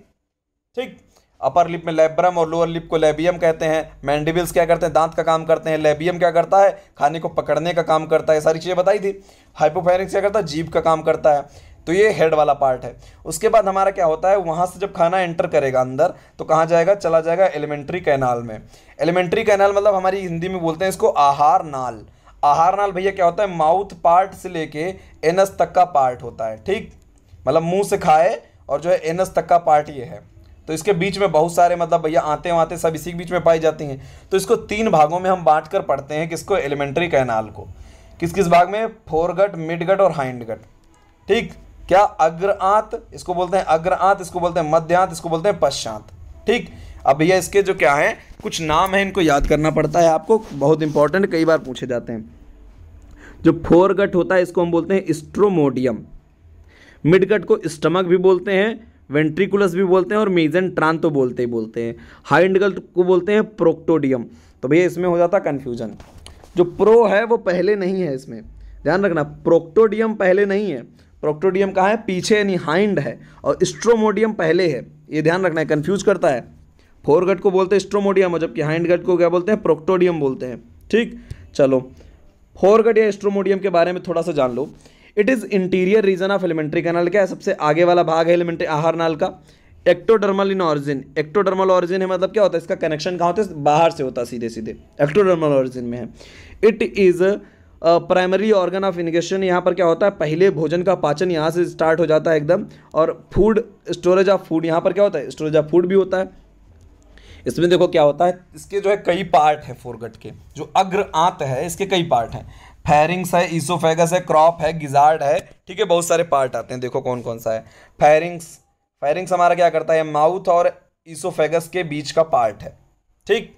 ठीक अपर लिप में लेब्रम और लोअर लिप को लेबियम कहते हैं मैंडिबल्स क्या करते हैं दांत का काम करते हैं लेबियम क्या करता है खाने को पकड़ने का काम करता है सारी चीज़ें बताई थी हाइपोफेरिंग्स क्या करता है जीभ का काम करता है तो ये हेड वाला पार्ट है उसके बाद हमारा क्या होता है वहाँ से जब खाना एंटर करेगा अंदर तो कहाँ जाएगा चला जाएगा एलिमेंट्री कैनाल में एलिमेंट्री कैनाल मतलब हमारी हिंदी में बोलते हैं इसको आहार नाल आहार नाल भैया क्या होता है माउथ पार्ट से लेके एनस तक का पार्ट होता है ठीक मतलब मुंह से खाए और जो है एनस तक का पार्ट ये है तो इसके बीच में बहुत सारे मतलब भैया आते वाते सब इसी के बीच में पाई जाती हैं तो इसको तीन भागों में हम बांट कर पढ़ते हैं किसको एलिमेंट्री कैनाल को किस किस भाग में फोरगट मिडगट और हाइंडगट ठीक क्या अग्र आंत इसको बोलते हैं अग्र आंत इसको बोलते हैं मध्यांत इसको बोलते हैं पश्चात ठीक अब भैया इसके जो क्या है कुछ नाम है इनको याद करना पड़ता है आपको बहुत इंपॉर्टेंट कई बार पूछे जाते हैं जो फोरगट होता है इसको हम बोलते हैं स्ट्रोमोडियम मिडगट को स्टमक भी बोलते हैं वेंट्रिकुलस भी बोलते हैं और मीजन ट्रांतो तो बोलते ही बोलते हैं हाइंडगल को बोलते हैं प्रोक्टोडियम तो भैया इसमें हो जाता कन्फ्यूजन जो प्रो है वो पहले नहीं है इसमें ध्यान रखना प्रोक्टोडियम पहले नहीं है प्रोक्टोडियम कहाँ है पीछे यानी हाइंड है और स्ट्रोमोडियम पहले है ये ध्यान रखना है कन्फ्यूज करता है फोरगट को बोलते हैं स्ट्रोमोडियम और जबकि हाइंड गट को क्या बोलते हैं प्रोक्टोडियम बोलते हैं ठीक चलो फोरगट या स्ट्रोमोडियम के बारे में थोड़ा सा जान लो it is interior region of alimentary canal क्या है सबसे आगे वाला भाग है एलिमेंट्री आहार नाल का ectodermal in origin ectodermal origin है मतलब क्या होता है इसका कनेक्शन कहाँ होता है बाहर से होता है सीधे सीधे एक्टोडर्मल ऑरिजिन में है it is primary organ of ingestion यहाँ पर क्या होता है पहले भोजन का पाचन यहाँ से स्टार्ट हो जाता है एकदम और फूड स्टोरेज ऑफ फूड यहाँ पर क्या होता है स्टोरेज ऑफ फूड भी होता है इसमें देखो क्या होता है इसके जो है कई पार्ट है फोरगट के जो अग्र आंत है इसके कई पार्ट हैं फैरिंग्स है ईसोफेगस है क्रॉप है गिजार्ड है ठीक है बहुत सारे पार्ट आते हैं देखो कौन कौन सा है फैरिंग्स फैरिंग्स हमारा क्या करता है माउथ और ईसोफेगस के बीच का पार्ट है ठीक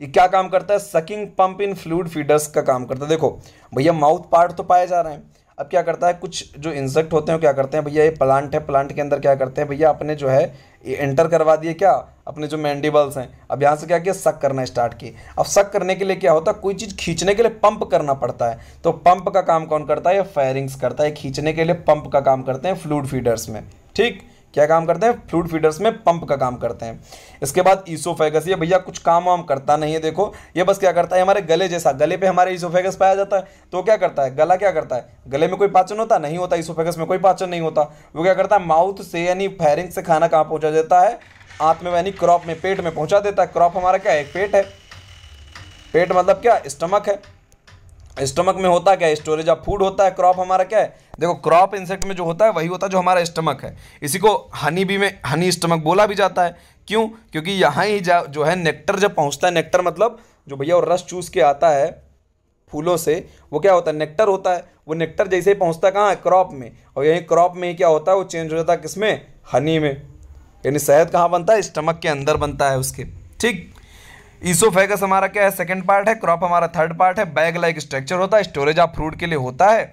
ये क्या काम करता है sucking pump in fluid feeders का काम करता है देखो भैया माउथ पार्ट तो पाए जा रहे हैं अब क्या करता है कुछ जो इंसेक्ट होते हैं क्या करते हैं भैया ये प्लांट है प्लांट के अंदर क्या करते हैं भैया अपने जो है ये एंटर करवा दिए क्या अपने जो मैंडिबल्स हैं अब यहाँ से क्या किया सक करना स्टार्ट किए अब सक करने के लिए क्या होता है कोई चीज़ खींचने के लिए पंप करना पड़ता है तो पंप का काम कौन करता है ये फायरिंग्स करता है खींचने के लिए पंप का काम करते हैं फ्लूड फीडर्स में ठीक क्या काम करते हैं फ्लूड फीडर्स में पंप का काम करते हैं इसके बाद ईसोफेगस ये भैया कुछ काम वाम करता नहीं है देखो ये बस क्या करता है हमारे गले जैसा गले पे हमारे ईसोफेगस पाया जाता है तो क्या करता है गला क्या करता है गले में कोई पाचन होता नहीं होता ईसोफेगस में कोई पाचन नहीं होता वो क्या करता है माउथ से यानी फैरिंग से खाना कहाँ पहुँचा देता है आंत में यानी क्रॉप में पेट में पहुँचा देता है क्रॉप हमारा क्या है पेट है पेट मतलब क्या स्टमक है स्टमक में होता क्या स्टोरेज ऑफ फूड होता है क्रॉप हमारा क्या है देखो क्रॉप इंसेक्ट में जो होता है वही होता है जो हमारा स्टमक है इसी को हनी भी में हनी स्टमक बोला भी जाता है क्यों क्योंकि यहाँ ही जा जो है नेक्टर जब पहुँचता है नेक्टर मतलब जो भैया और रस चूस के आता है फूलों से वो क्या होता है नेक्टर होता है वो नेक्टर जैसे ही पहुँचता कहाँ है क्रॉप में और यही क्रॉप में ही क्या होता है वो चेंज हो जाता है किस में हनी में यानी शहद कहाँ बनता है स्टमक के अंदर बनता है उसके ठीक ईसोफेगस हमारा क्या है सेकंड पार्ट है क्रॉप हमारा थर्ड पार्ट है बैग लाइक स्ट्रक्चर होता है स्टोरेज ऑफ फ्रूट के लिए होता है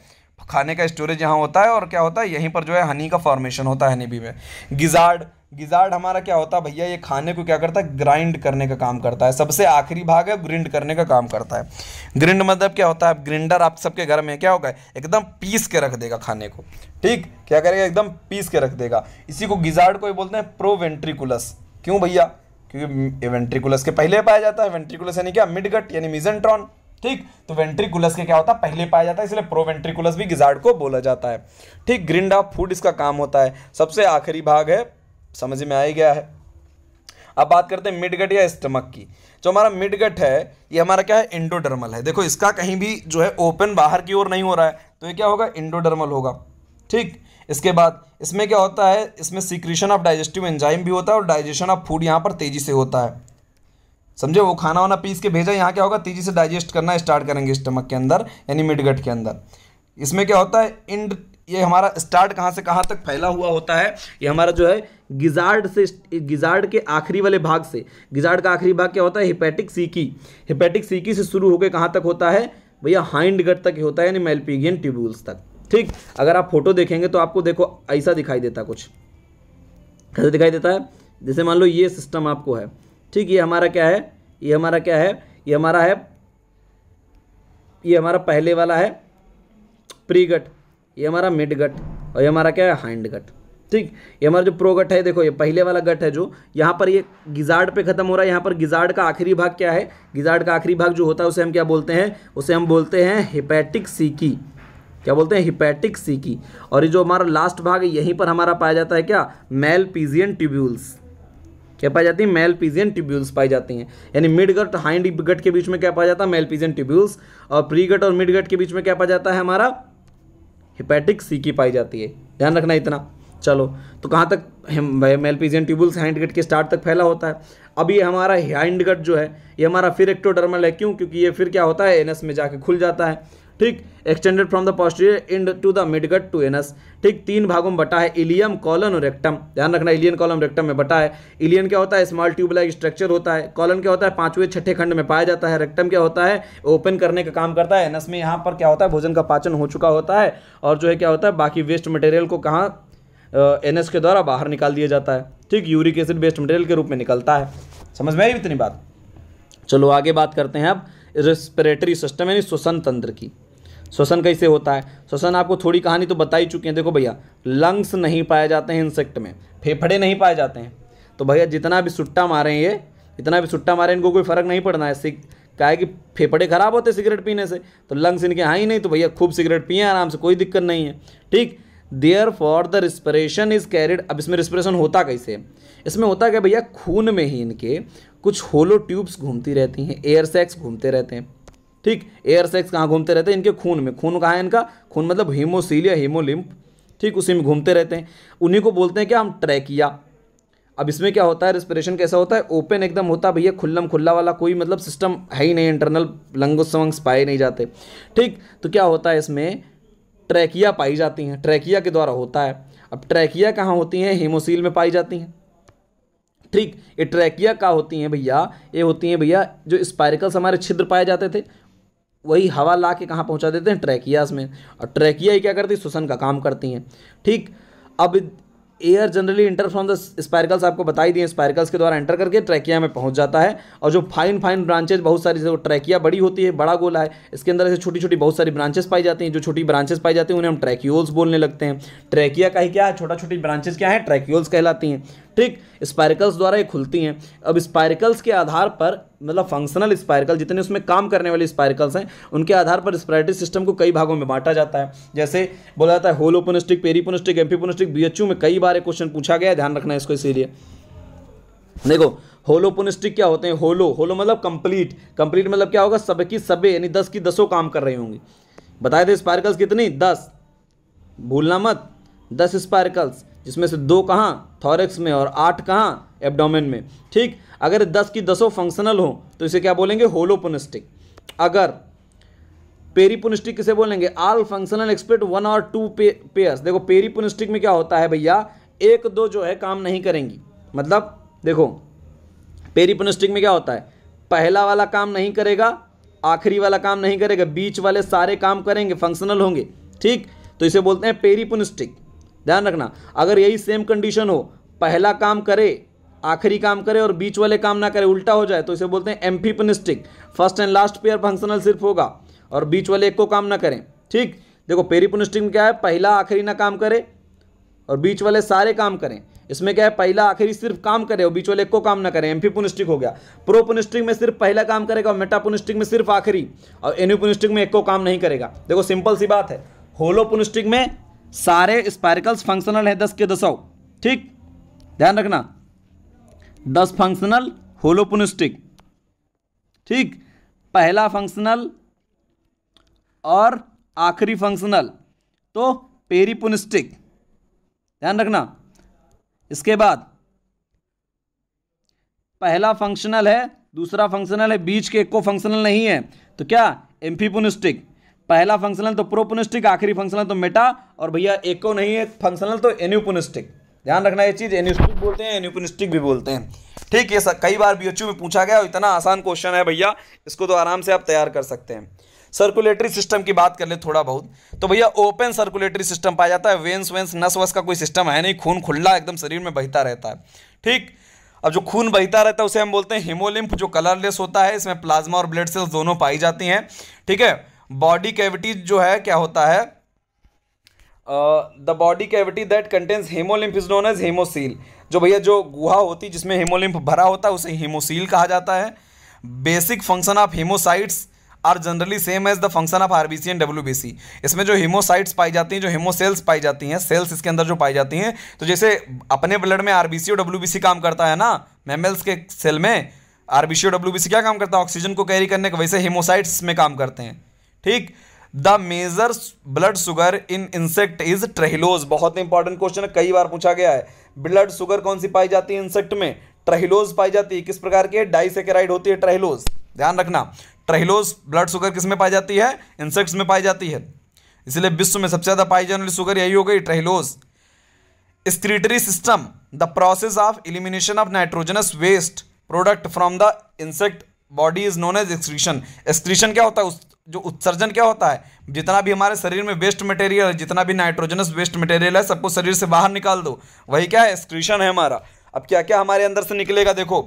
खाने का स्टोरेज यहाँ होता है और क्या होता है यहीं पर जो है हनी का फॉर्मेशन होता है हनी में गिजार्ड गिजार्ड हमारा क्या होता है भैया ये खाने को क्या करता है ग्राइंड करने का काम करता है सबसे आखिरी भाग है ग्रिंड करने का काम करता है ग्रिंड मतलब क्या होता है ग्रिंडर आप सबके घर में क्या होगा एकदम पीस के रख देगा खाने को ठीक क्या करेगा एकदम पीस के रख देगा इसी को गिजार्ड को बोलते हैं प्रोवेंट्रिकुलस क्यों भैया क्योंकि वेंट्रिकुलस के पहले पाया जाता है वेंट्रिकुलस यानी क्या मिडगट यानी मिजेंट्रॉन ठीक तो वेंट्रिकुलस के क्या होता है पहले पाया जाता है इसलिए प्रोवेंट्रिकुलस भी गिजार्ड को बोला जाता है ठीक ग्रिंड ऑफ फूड इसका काम होता है सबसे आखिरी भाग है समझ में आ ही गया है अब बात करते हैं मिडगट या स्टमक की जो हमारा मिडगट है ये हमारा क्या है इंडोडर्मल है देखो इसका कहीं भी जो है ओपन बाहर की ओर नहीं हो रहा है तो ये क्या होगा इंडोडर्मल होगा ठीक इसके बाद इसमें क्या होता है इसमें सिक्रीशन ऑफ डाइजेस्टिव एंजाइम भी होता है और डाइजेशन ऑफ फूड यहाँ पर तेजी से होता है समझे वो खाना वाना पीस के भेजा यहाँ क्या होगा तेज़ी से डाइजेस्ट करना स्टार्ट करेंगे स्टमक के अंदर यानी मिडगट के अंदर इसमें क्या होता है इंड ये हमारा स्टार्ट कहाँ से कहाँ तक फैला हुआ होता है ये हमारा जो है गिजार्ड से गिजार्ड के आखिरी वाले भाग से गिजार्ड का आखिरी भाग क्या होता है हिपैटिक सीकी हिपैटिक सीकी से शुरू होकर कहाँ तक होता है भैया हाइंड गट तक होता है यानी मेलपीगियन ट्यूबुल्स तक ठीक अगर आप फोटो देखेंगे तो आपको देखो ऐसा दिखाई देता कुछ कैसे दिखाई देता है जैसे मान लो ये सिस्टम आपको है ठीक ये हमारा क्या है ये हमारा क्या है ये हमारा है ये हमारा पहले वाला है प्रीगट ये हमारा मिड गट और ये हमारा क्या है हाइंड गट ठीक ये हमारा जो प्रोगट है देखो ये पहले वाला गट है जो यहाँ पर ये गिजार्ड पे खत्म हो रहा है यहाँ पर गिजार्ड का आखिरी भाग क्या है गिजार्ड का आखिरी भाग जो होता है उसे हम क्या बोलते हैं उसे हम बोलते हैं हिपैटिक सीकी क्या बोलते हैं हिपैटिक सीकी और ये जो हमारा लास्ट भाग है यहीं पर हमारा पाया जाता है क्या मेल पीजियन ट्यूब्यूल्स क्या पाई जाती है मेल पीजियन ट्यूब्यूल्स पाई जाती हैं यानी मिड गट हाइंड गट के बीच में क्या पाया जाता है मेल पीजियन ट्यूब्यूल्स और प्री गट और मिड गट के बीच में क्या पाया जाता है हमारा हिपैटिक सीकी पाई जाती है ध्यान रखना इतना चलो तो कहाँ तक Malpighian tubules hind gut के स्टार्ट तक फैला होता है अब ये हमारा हाइंड गट जो है ये हमारा फिर एक्टोडर्मल है क्यों क्योंकि ये फिर क्या होता है एनएस में जाके खुल जाता है ठीक extended from the posterior end to the midgut to anus ठीक तीन भागों में बटा है इलियम कॉलन और रेक्टम ध्यान रखना इलियन कॉलम रेक्टम में बटा है इलियन क्या होता है स्मॉल ट्यूब लाइक स्ट्रक्चर होता है कॉलन क्या होता है पांचवें छठे खंड में पाया जाता है रेक्टम क्या होता है ओपन करने का काम करता है एनस में यहाँ पर क्या होता है भोजन का पाचन हो चुका होता है और जो है क्या होता है बाकी वेस्ट मटेरियल को कहाँ एन के द्वारा बाहर निकाल दिया जाता है ठीक यूरिक एसिड वेस्ट मटेरियल के रूप में निकलता है समझ में आई इतनी बात चलो आगे बात करते हैं अब रेस्पिरेटरी सिस्टम यानी श्वसन तंत्र की श्वसन कैसे होता है श्वसन आपको थोड़ी कहानी तो बता ही चुके हैं देखो भैया लंग्स नहीं पाए जाते हैं इंसेक्ट में फेफड़े नहीं पाए जाते हैं तो भैया जितना भी सुट्टा मारें ये इतना भी सुट्टा मारें इनको कोई फ़र्क नहीं पड़ना है क्या है कि फेफड़े ख़राब होते सिगरेट पीने से तो लंग्स इनके हाँ ही नहीं तो भैया खूब सिगरेट पिए आराम से कोई दिक्कत नहीं है ठीक there for the respiration is carried अब इसमें रिस्परेशन होता कैसे इसमें होता क्या भैया खून में ही इनके कुछ होलो ट्यूब्स घूमती रहती हैं एयर सैक्स घूमते रहते हैं ठीक एयर सैक्स कहाँ घूमते रहते हैं इनके खून में खून कहाँ है इनका खून मतलब हीमोसीलिया हीमोलिम्प ठीक उसी में घूमते रहते हैं उन्हीं को बोलते हैं क्या हम ट्रैकिया अब इसमें क्या होता है रेस्पिरेशन कैसा होता है ओपन एकदम होता है भैया खुल्लम खुल्ला वाला कोई मतलब सिस्टम है ही नहीं इंटरनल लंग्स वंग्स पाए नहीं जाते ठीक तो क्या होता है इसमें ट्रैकिया पाई जाती हैं ट्रैकिया के द्वारा होता है अब ट्रैकिया कहाँ होती हैं हीमोसील में पाई जाती हैं ठीक ये ट्रैकिया का होती हैं भैया ये होती हैं भैया जो स्पाइरिकल्स हमारे छिद्र पाए जाते थे वही हवा ला के कहाँ पहुँचा देते हैं ट्रैकियाज में और ट्रैकिया ही क्या करती है श्वसन का काम करती हैं ठीक अब air generally enter from the spiracles आपको बताई दिए स्पाइरिकल्स के द्वारा एंटर करके ट्रैकिया में पहुंच जाता है और जो फाइन फाइन ब्रांचेज बहुत सारी जैसे ट्रैकिया बड़ी होती है बड़ा गोला है इसके अंदर ऐसे छोटी छोटी बहुत सारी ब्रांचेस पाई जाती हैं जो छोटी ब्रांचेस पाई जाती हैं उन्हें हम ट्रैकियोल्स बोलने लगते हैं ट्रैकिया का ही क्या है छोटा छोटी ब्रांचेस क्या है ट्रैकियोल्स कहलाती हैं ठीक स्पायरकल्स द्वारा ये खुलती हैं अब स्पायरकल्स के आधार पर मतलब फंक्शनल स्पायरकल जितने उसमें काम करने वाले स्पायरकल्स हैं उनके आधार पर स्प्राइटरी सिस्टम को कई भागों में बांटा जाता है जैसे बोला जाता है होलोपोनिस्टिक पेरीपोनिस्टिक एम्फीपोनिस्टिक बीएचयू में कई बार क्वेश्चन पूछा गया ध्यान रखना है इसको इसीलिए देखो होलोपोनिस्टिक क्या होते हैं होलो होलो मतलब कंप्लीट कंप्लीट मतलब क्या होगा सबकी सबे यानी दस की दसों काम कर रही होंगी बताए थे स्पार्कल्स कितनी दस भूलना मत दस स्पार्कल्स जिसमें से दो कहाँ थॉरेक्स में और आठ कहाँ एब्डोमेन में ठीक अगर दस की दसों फंक्शनल हो तो इसे क्या बोलेंगे होलोपोनिस्टिक अगर पेरीपोनिस्टिक किसे बोलेंगे आल फंक्शनल एक्सपर्ट वन और टू पे पेयर्स देखो पेरीपोनिस्टिक में क्या होता है भैया एक दो जो है काम नहीं करेंगी मतलब देखो पेरीपोनिस्टिक में क्या होता है पहला वाला काम नहीं करेगा आखिरी वाला काम नहीं करेगा बीच वाले सारे काम करेंगे फंक्शनल होंगे ठीक तो इसे बोलते हैं पेरीपोनिस्टिक ध्यान रखना अगर यही सेम कंडीशन हो पहला काम करे आखिरी काम करे और बीच वाले काम ना करे उल्टा हो जाए तो इसे बोलते हैं amphipneustic first and last pair functional सिर्फ होगा और बीच वाले एक को काम ना करें ठीक देखो पेरीपोनिस्टिक में क्या है पहला आखिरी ना काम करे और बीच वाले सारे काम करें इसमें क्या है पहला आखिरी सिर्फ काम करे और बीच वाले एक को काम ना करें एम्फीपोनिस्टिक हो गया प्रोपोनिस्टिक में सिर्फ पहला काम करेगा और मेटापोनिस्टिक में सिर्फ आखिरी और एन्यूपोनिस्टिक में एक को काम नहीं करेगा देखो सिंपल सी बात है होलोपोनिस्टिक में सारे स्पाइरकल्स फंक्शनल है दस के दसौ ठीक ध्यान रखना दस फंक्शनल होलोपुनिस्टिक ठीक पहला फंक्शनल और आखिरी फंक्शनल तो पेरीपुनिस्टिक ध्यान रखना इसके बाद पहला फंक्शनल है दूसरा फंक्शनल है बीच के को फंक्शनल नहीं है तो क्या एम्फीपुनिस्टिक पहला फंक्शनल तो प्रोपोनिस्टिक आखिरी फंक्शनल तो मेटा और भैया एको नहीं है फंक्शनल तो एन्यूपोनिस्टिक ध्यान रखना ये चीज़ एन्यूस्टिक बोलते हैं एन्यूपोनिस्टिक भी बोलते हैं ठीक ये सर कई बार बीएचयू में पूछा गया और इतना आसान क्वेश्चन है भैया इसको तो आराम से आप तैयार कर सकते हैं सर्कुलेटरी सिस्टम की बात कर ले थोड़ा बहुत तो भैया ओपन सर्कुलेटरी सिस्टम पाया जाता है वेंस वेंस नस वस का कोई सिस्टम है नहीं खून खुल्ला एकदम शरीर में बहता रहता है ठीक अब जो खून बहता रहता है उसे हम बोलते हैं हिमोलिम्फ जो कलरलेस होता है इसमें प्लाज्मा और ब्लड सेल्स दोनों पाई जाती हैं ठीक है बॉडी कैविटी जो है क्या होता है the body cavity that contains haemolymph is known as haemocoel जो भैया जो गुहा होती है जिसमें हेमोलिम्फ भरा होता है उसे हेमोसील कहा जाता है basic function of haemocytes are generally same as the function of RBC and W B C इसमें जो हिमोसाइट्स पाई जाती हैं जो हिमोसेल्स पाई जाती हैं सेल्स इसके अंदर जो पाई जाती हैं तो जैसे अपने ब्लड में आर बी सी और सी काम करता है ना मेमल्स के सेल में आर बी सी और सी क्या काम करता है ऑक्सीजन को कैरी करने का वैसे हिमोसाइट्स में काम करते हैं ठीक the major blood sugar in insect is trehalose बहुत इंपॉर्टेंट क्वेश्चन है कई बार पूछा गया है ब्लड शुगर कौन सी पाई जाती है इंसेक्ट में ट्रहलोज पाई जाती है किस प्रकार की डाइसेकेराइड होती है ट्रहलोज ध्यान रखना ट्रहलोज ब्लड शुगर किस में पाई जाती है इंसेक्ट्स में पाई जाती है इसलिए विश्व में सबसे ज़्यादा पाई जाने वाली शुगर यही हो गई trehalose excretory system the process of elimination of nitrogenous waste product from the insect body is known as excretion excretion क्या होता है उस जो उत्सर्जन क्या होता है जितना भी हमारे शरीर में वेस्ट मटेरियल है जितना भी नाइट्रोजनस वेस्ट मटेरियल है सबको शरीर से बाहर निकाल दो वही क्या है एक्सक्रीशन है हमारा अब क्या क्या हमारे अंदर से निकलेगा देखो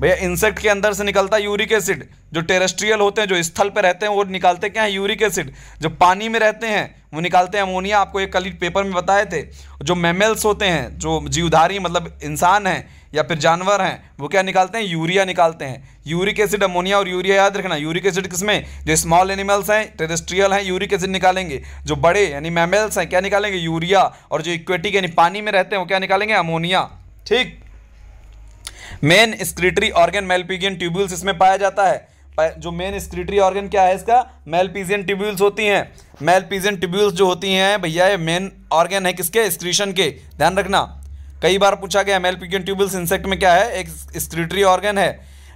भैया इंसेक्ट के अंदर से निकलता है यूरिक एसिड जो टेरेस्ट्रियल होते हैं जो स्थल पर रहते हैं वो निकालते क्या है यूरिक एसिड जो पानी में रहते हैं वो निकालते हैं अमोनिया आपको एक कल पेपर में बताए थे जो मेमल्स होते हैं जो जीवधारी मतलब इंसान हैं या फिर जानवर हैं वो क्या निकालते हैं यूरिया निकालते हैं यूरिक एसिड अमोनिया और यूरिया याद रखना यूरिक एसिड किसमें जो स्मॉल एनिमल्स हैं टेरेस्ट्रियल हैं यूरिक एसिड निकालेंगे जो बड़े यानी मेमल्स हैं क्या निकालेंगे यूरिया और जो इक्वेटिक यानी पानी में रहते हैं वो क्या निकालेंगे अमोनिया ठीक main excretory organ Malpighian tubules इसमें पाया जाता है जो मेन स्क्रिटरी ऑर्गन क्या है इसका मेलपीजियन ट्यूब्यूल्स होती हैं मेलपीजियन ट्यूब्यूल्स जो होती हैं भैया ये मेन ऑर्गन है किसके स्क्रीशन के ध्यान रखना कई बार पूछा गया मेलपीजियन टिब्यूल्स इंसेक्ट में क्या है एक स्क्रिटरी ऑर्गन है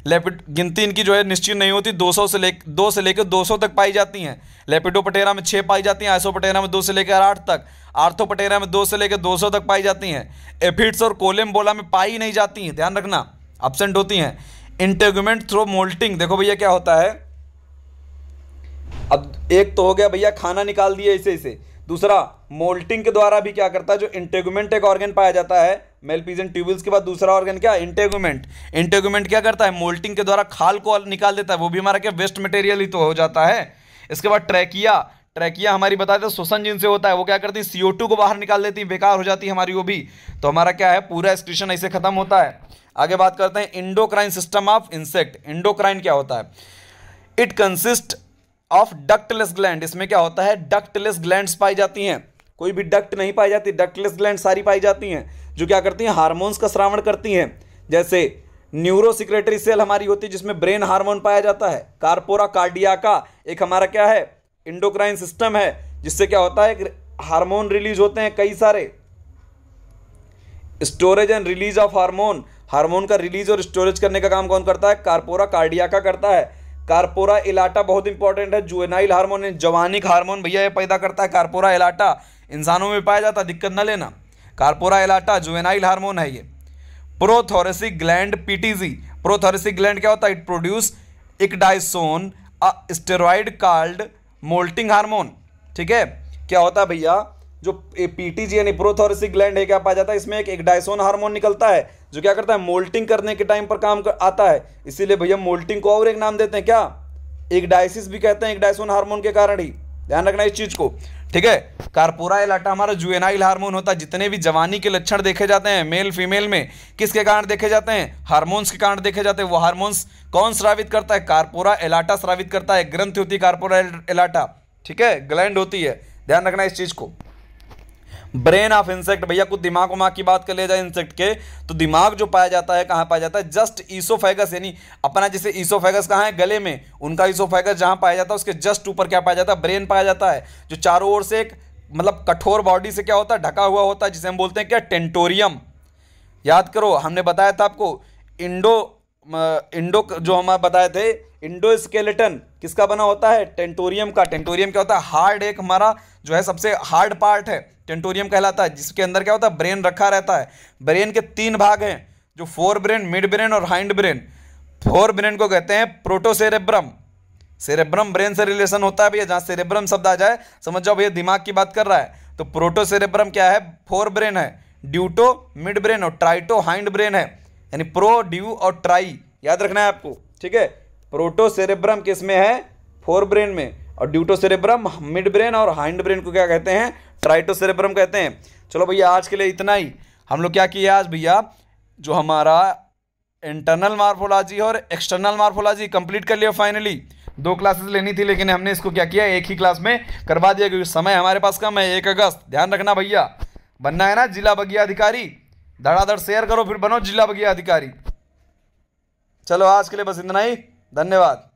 लेपिड गिनती इनकी जो है निश्चित नहीं होती 200 से ले दो से लेकर 200 तक पाई जाती हैं लेपिडोपटेरा में छः पाई जाती हैं आइसोपटेरा में दो से लेकर आठ तक आर्थोपटेरा में दो से लेकर 200 तक पाई जाती हैं एफिड्स और कोलेम्बोला में पाई नहीं जाती हैं ध्यान रखना अपसेंट होती हैं इंटेगमेंट थ्रो मोल्टिंग देखो भैया क्या होता है अब एक तो हो गया भैया खाना निकाल दिए इसे इसे दूसरा मोल्टिंग के द्वारा भी क्या करता है जो इंटेगमेंट एक ऑर्गन पाया जाता है मेलपीजन ट्यूबल्स के बाद दूसरा ऑर्गन क्या इंटेगमेंट इंटेगमेंट क्या करता है मोल्टिंग के द्वारा खाल को निकाल देता है वो भी हमारा क्या वेस्ट मटेरियल ही तो हो जाता है इसके बाद ट्रैकिया ट्रैकिया हमारी बताते हैं श्वसन जिनसे होता है वो क्या करती है सीओ को बाहर निकाल देती है बेकार हो जाती है हमारी वो भी तो हमारा क्या है पूरा एक्सक्रीशन ऐसे खत्म होता है आगे बात करते हैं endocrine system of insect endocrine क्या होता है it consist of ductless gland इसमें क्या होता है डक्टलेस ग्लैंड पाई जाती हैं कोई भी डक्ट नहीं पाई जाती डक्टलेस ग्लैंड सारी पाई जाती हैं जो क्या करती हैं हार्मोन्स का श्रावण करती हैं जैसे न्यूरोसिक्रेटरी सेल हमारी होती है जिसमें ब्रेन हार्मोन पाया जाता है कार्पोरा कार्डिया का एक हमारा क्या है इंडोक्राइन सिस्टम है जिससे क्या होता है हार्मोन रिलीज होते हैं कई सारे storage and release of hormone hormone का रिलीज और स्टोरेज करने का काम कौन करता है कारपोरा कार्डिया का करता है कारपोरा इलाटा बहुत इंपॉर्टेंट है जुएनाइल हार्मोन जवानिक हार्मोन भैया ये पैदा करता है कारपोरा इलाटा इंसानों में पाया जाता दिक्कत ना लेना कारपोरा इलाटा जुएनाइल हार्मोन है ये prothoracic gland PTG prothoracic gland क्या होता है it produce ecdysone steroid called moulting hormone ठीक है क्या होता है भैया जो पीटीजी यानी प्रोथोरेसिक ग्लैंड है क्या पाया जाता है इसमें एक इकडाइसोन हार्मोन निकलता है जो क्या करता है मोल्टिंग करने के टाइम पर काम कर आता है इसीलिए भैया मोल्टिंग को और एक नाम देते हैं क्या एक डायसिस भी कहते हैं एक डायसोन हार्मोन के कारण ही ध्यान रखना इस चीज़ को ठीक है कारपोरा इलाटा हमारा जुएनाइल हार्मोन होता है जितने भी जवानी के लक्षण देखे जाते हैं मेल फीमेल में किसके कारण देखे जाते हैं हार्मोन्स के कारण देखे जाते हैं वो हार्मोन्स कौन श्रावित करता है कारपोरा एलाटा श्रावित करता है ग्रंथ होती है कारपोरा एलाटा ठीक है ग्लैंड होती है ध्यान रखना इस चीज़ को ब्रेन ऑफ इंसेक्ट भैया कुछ दिमाग उमाग की बात कर ले जाए इंसेक्ट के तो दिमाग जो पाया जाता है कहाँ पाया जाता है जस्ट ईसोफेगस यानी अपना जैसे ईसोफेगस कहाँ है गले में उनका ईसोफेगस जहाँ पाया जाता है उसके जस्ट ऊपर क्या पाया जाता है ब्रेन पाया जाता है जो चारों ओर से एक मतलब कठोर बॉडी से क्या होता है ढका हुआ होता है जिसे हम बोलते हैं क्या टेंटोरियम याद करो हमने बताया था आपको इंडो इंडो जो हम बताए थे इंडो स्केलेटन किसका बना होता है टेंटोरियम का टेंटोरियम क्या होता है हार्ड एक हमारा जो है सबसे हार्ड पार्ट है टेंटोरियम कहलाता है जिसके अंदर क्या होता है ब्रेन रखा रहता है ब्रेन के तीन भाग हैं जो फोर ब्रेन मिड ब्रेन और हाइंड ब्रेन फोर ब्रेन को कहते हैं प्रोटोसेरेब्रम सेरेब्रम ब्रेन से रिलेशन होता है भैया जहाँ सेरेब्रम शब्द आ जाए समझ जाओ भैया दिमाग की बात कर रहा है तो प्रोटो सेरेब्रम क्या है फोर ब्रेन है ड्यूटो मिड ब्रेन और ट्राइटो हाइंड ब्रेन है यानी प्रो ड्यू और ट्राई याद रखना है आपको ठीक है प्रोटो सेरेब्रम किस में है फोर ब्रेन में और ड्यूटो सेरेब्रम मिड ब्रेन और हाइंड ब्रेन को क्या कहते हैं ट्राइटो सेरेब्रम कहते हैं चलो भैया आज के लिए इतना ही हम लोग क्या किया आज भैया जो हमारा इंटरनल मार्फोलॉजी और एक्सटर्नल मार्फोलॉजी कंप्लीट कर लिया फाइनली दो क्लासेस लेनी थी लेकिन हमने इसको क्या किया एक ही क्लास में करवा दिया क्योंकि समय हमारे पास कम है एक अगस्त ध्यान रखना भैया बनना है ना जिला बगिया अधिकारी धड़ाधड़ शेयर करो फिर बनो जिला बगिया अधिकारी चलो आज के लिए बस इतना ही धन्यवाद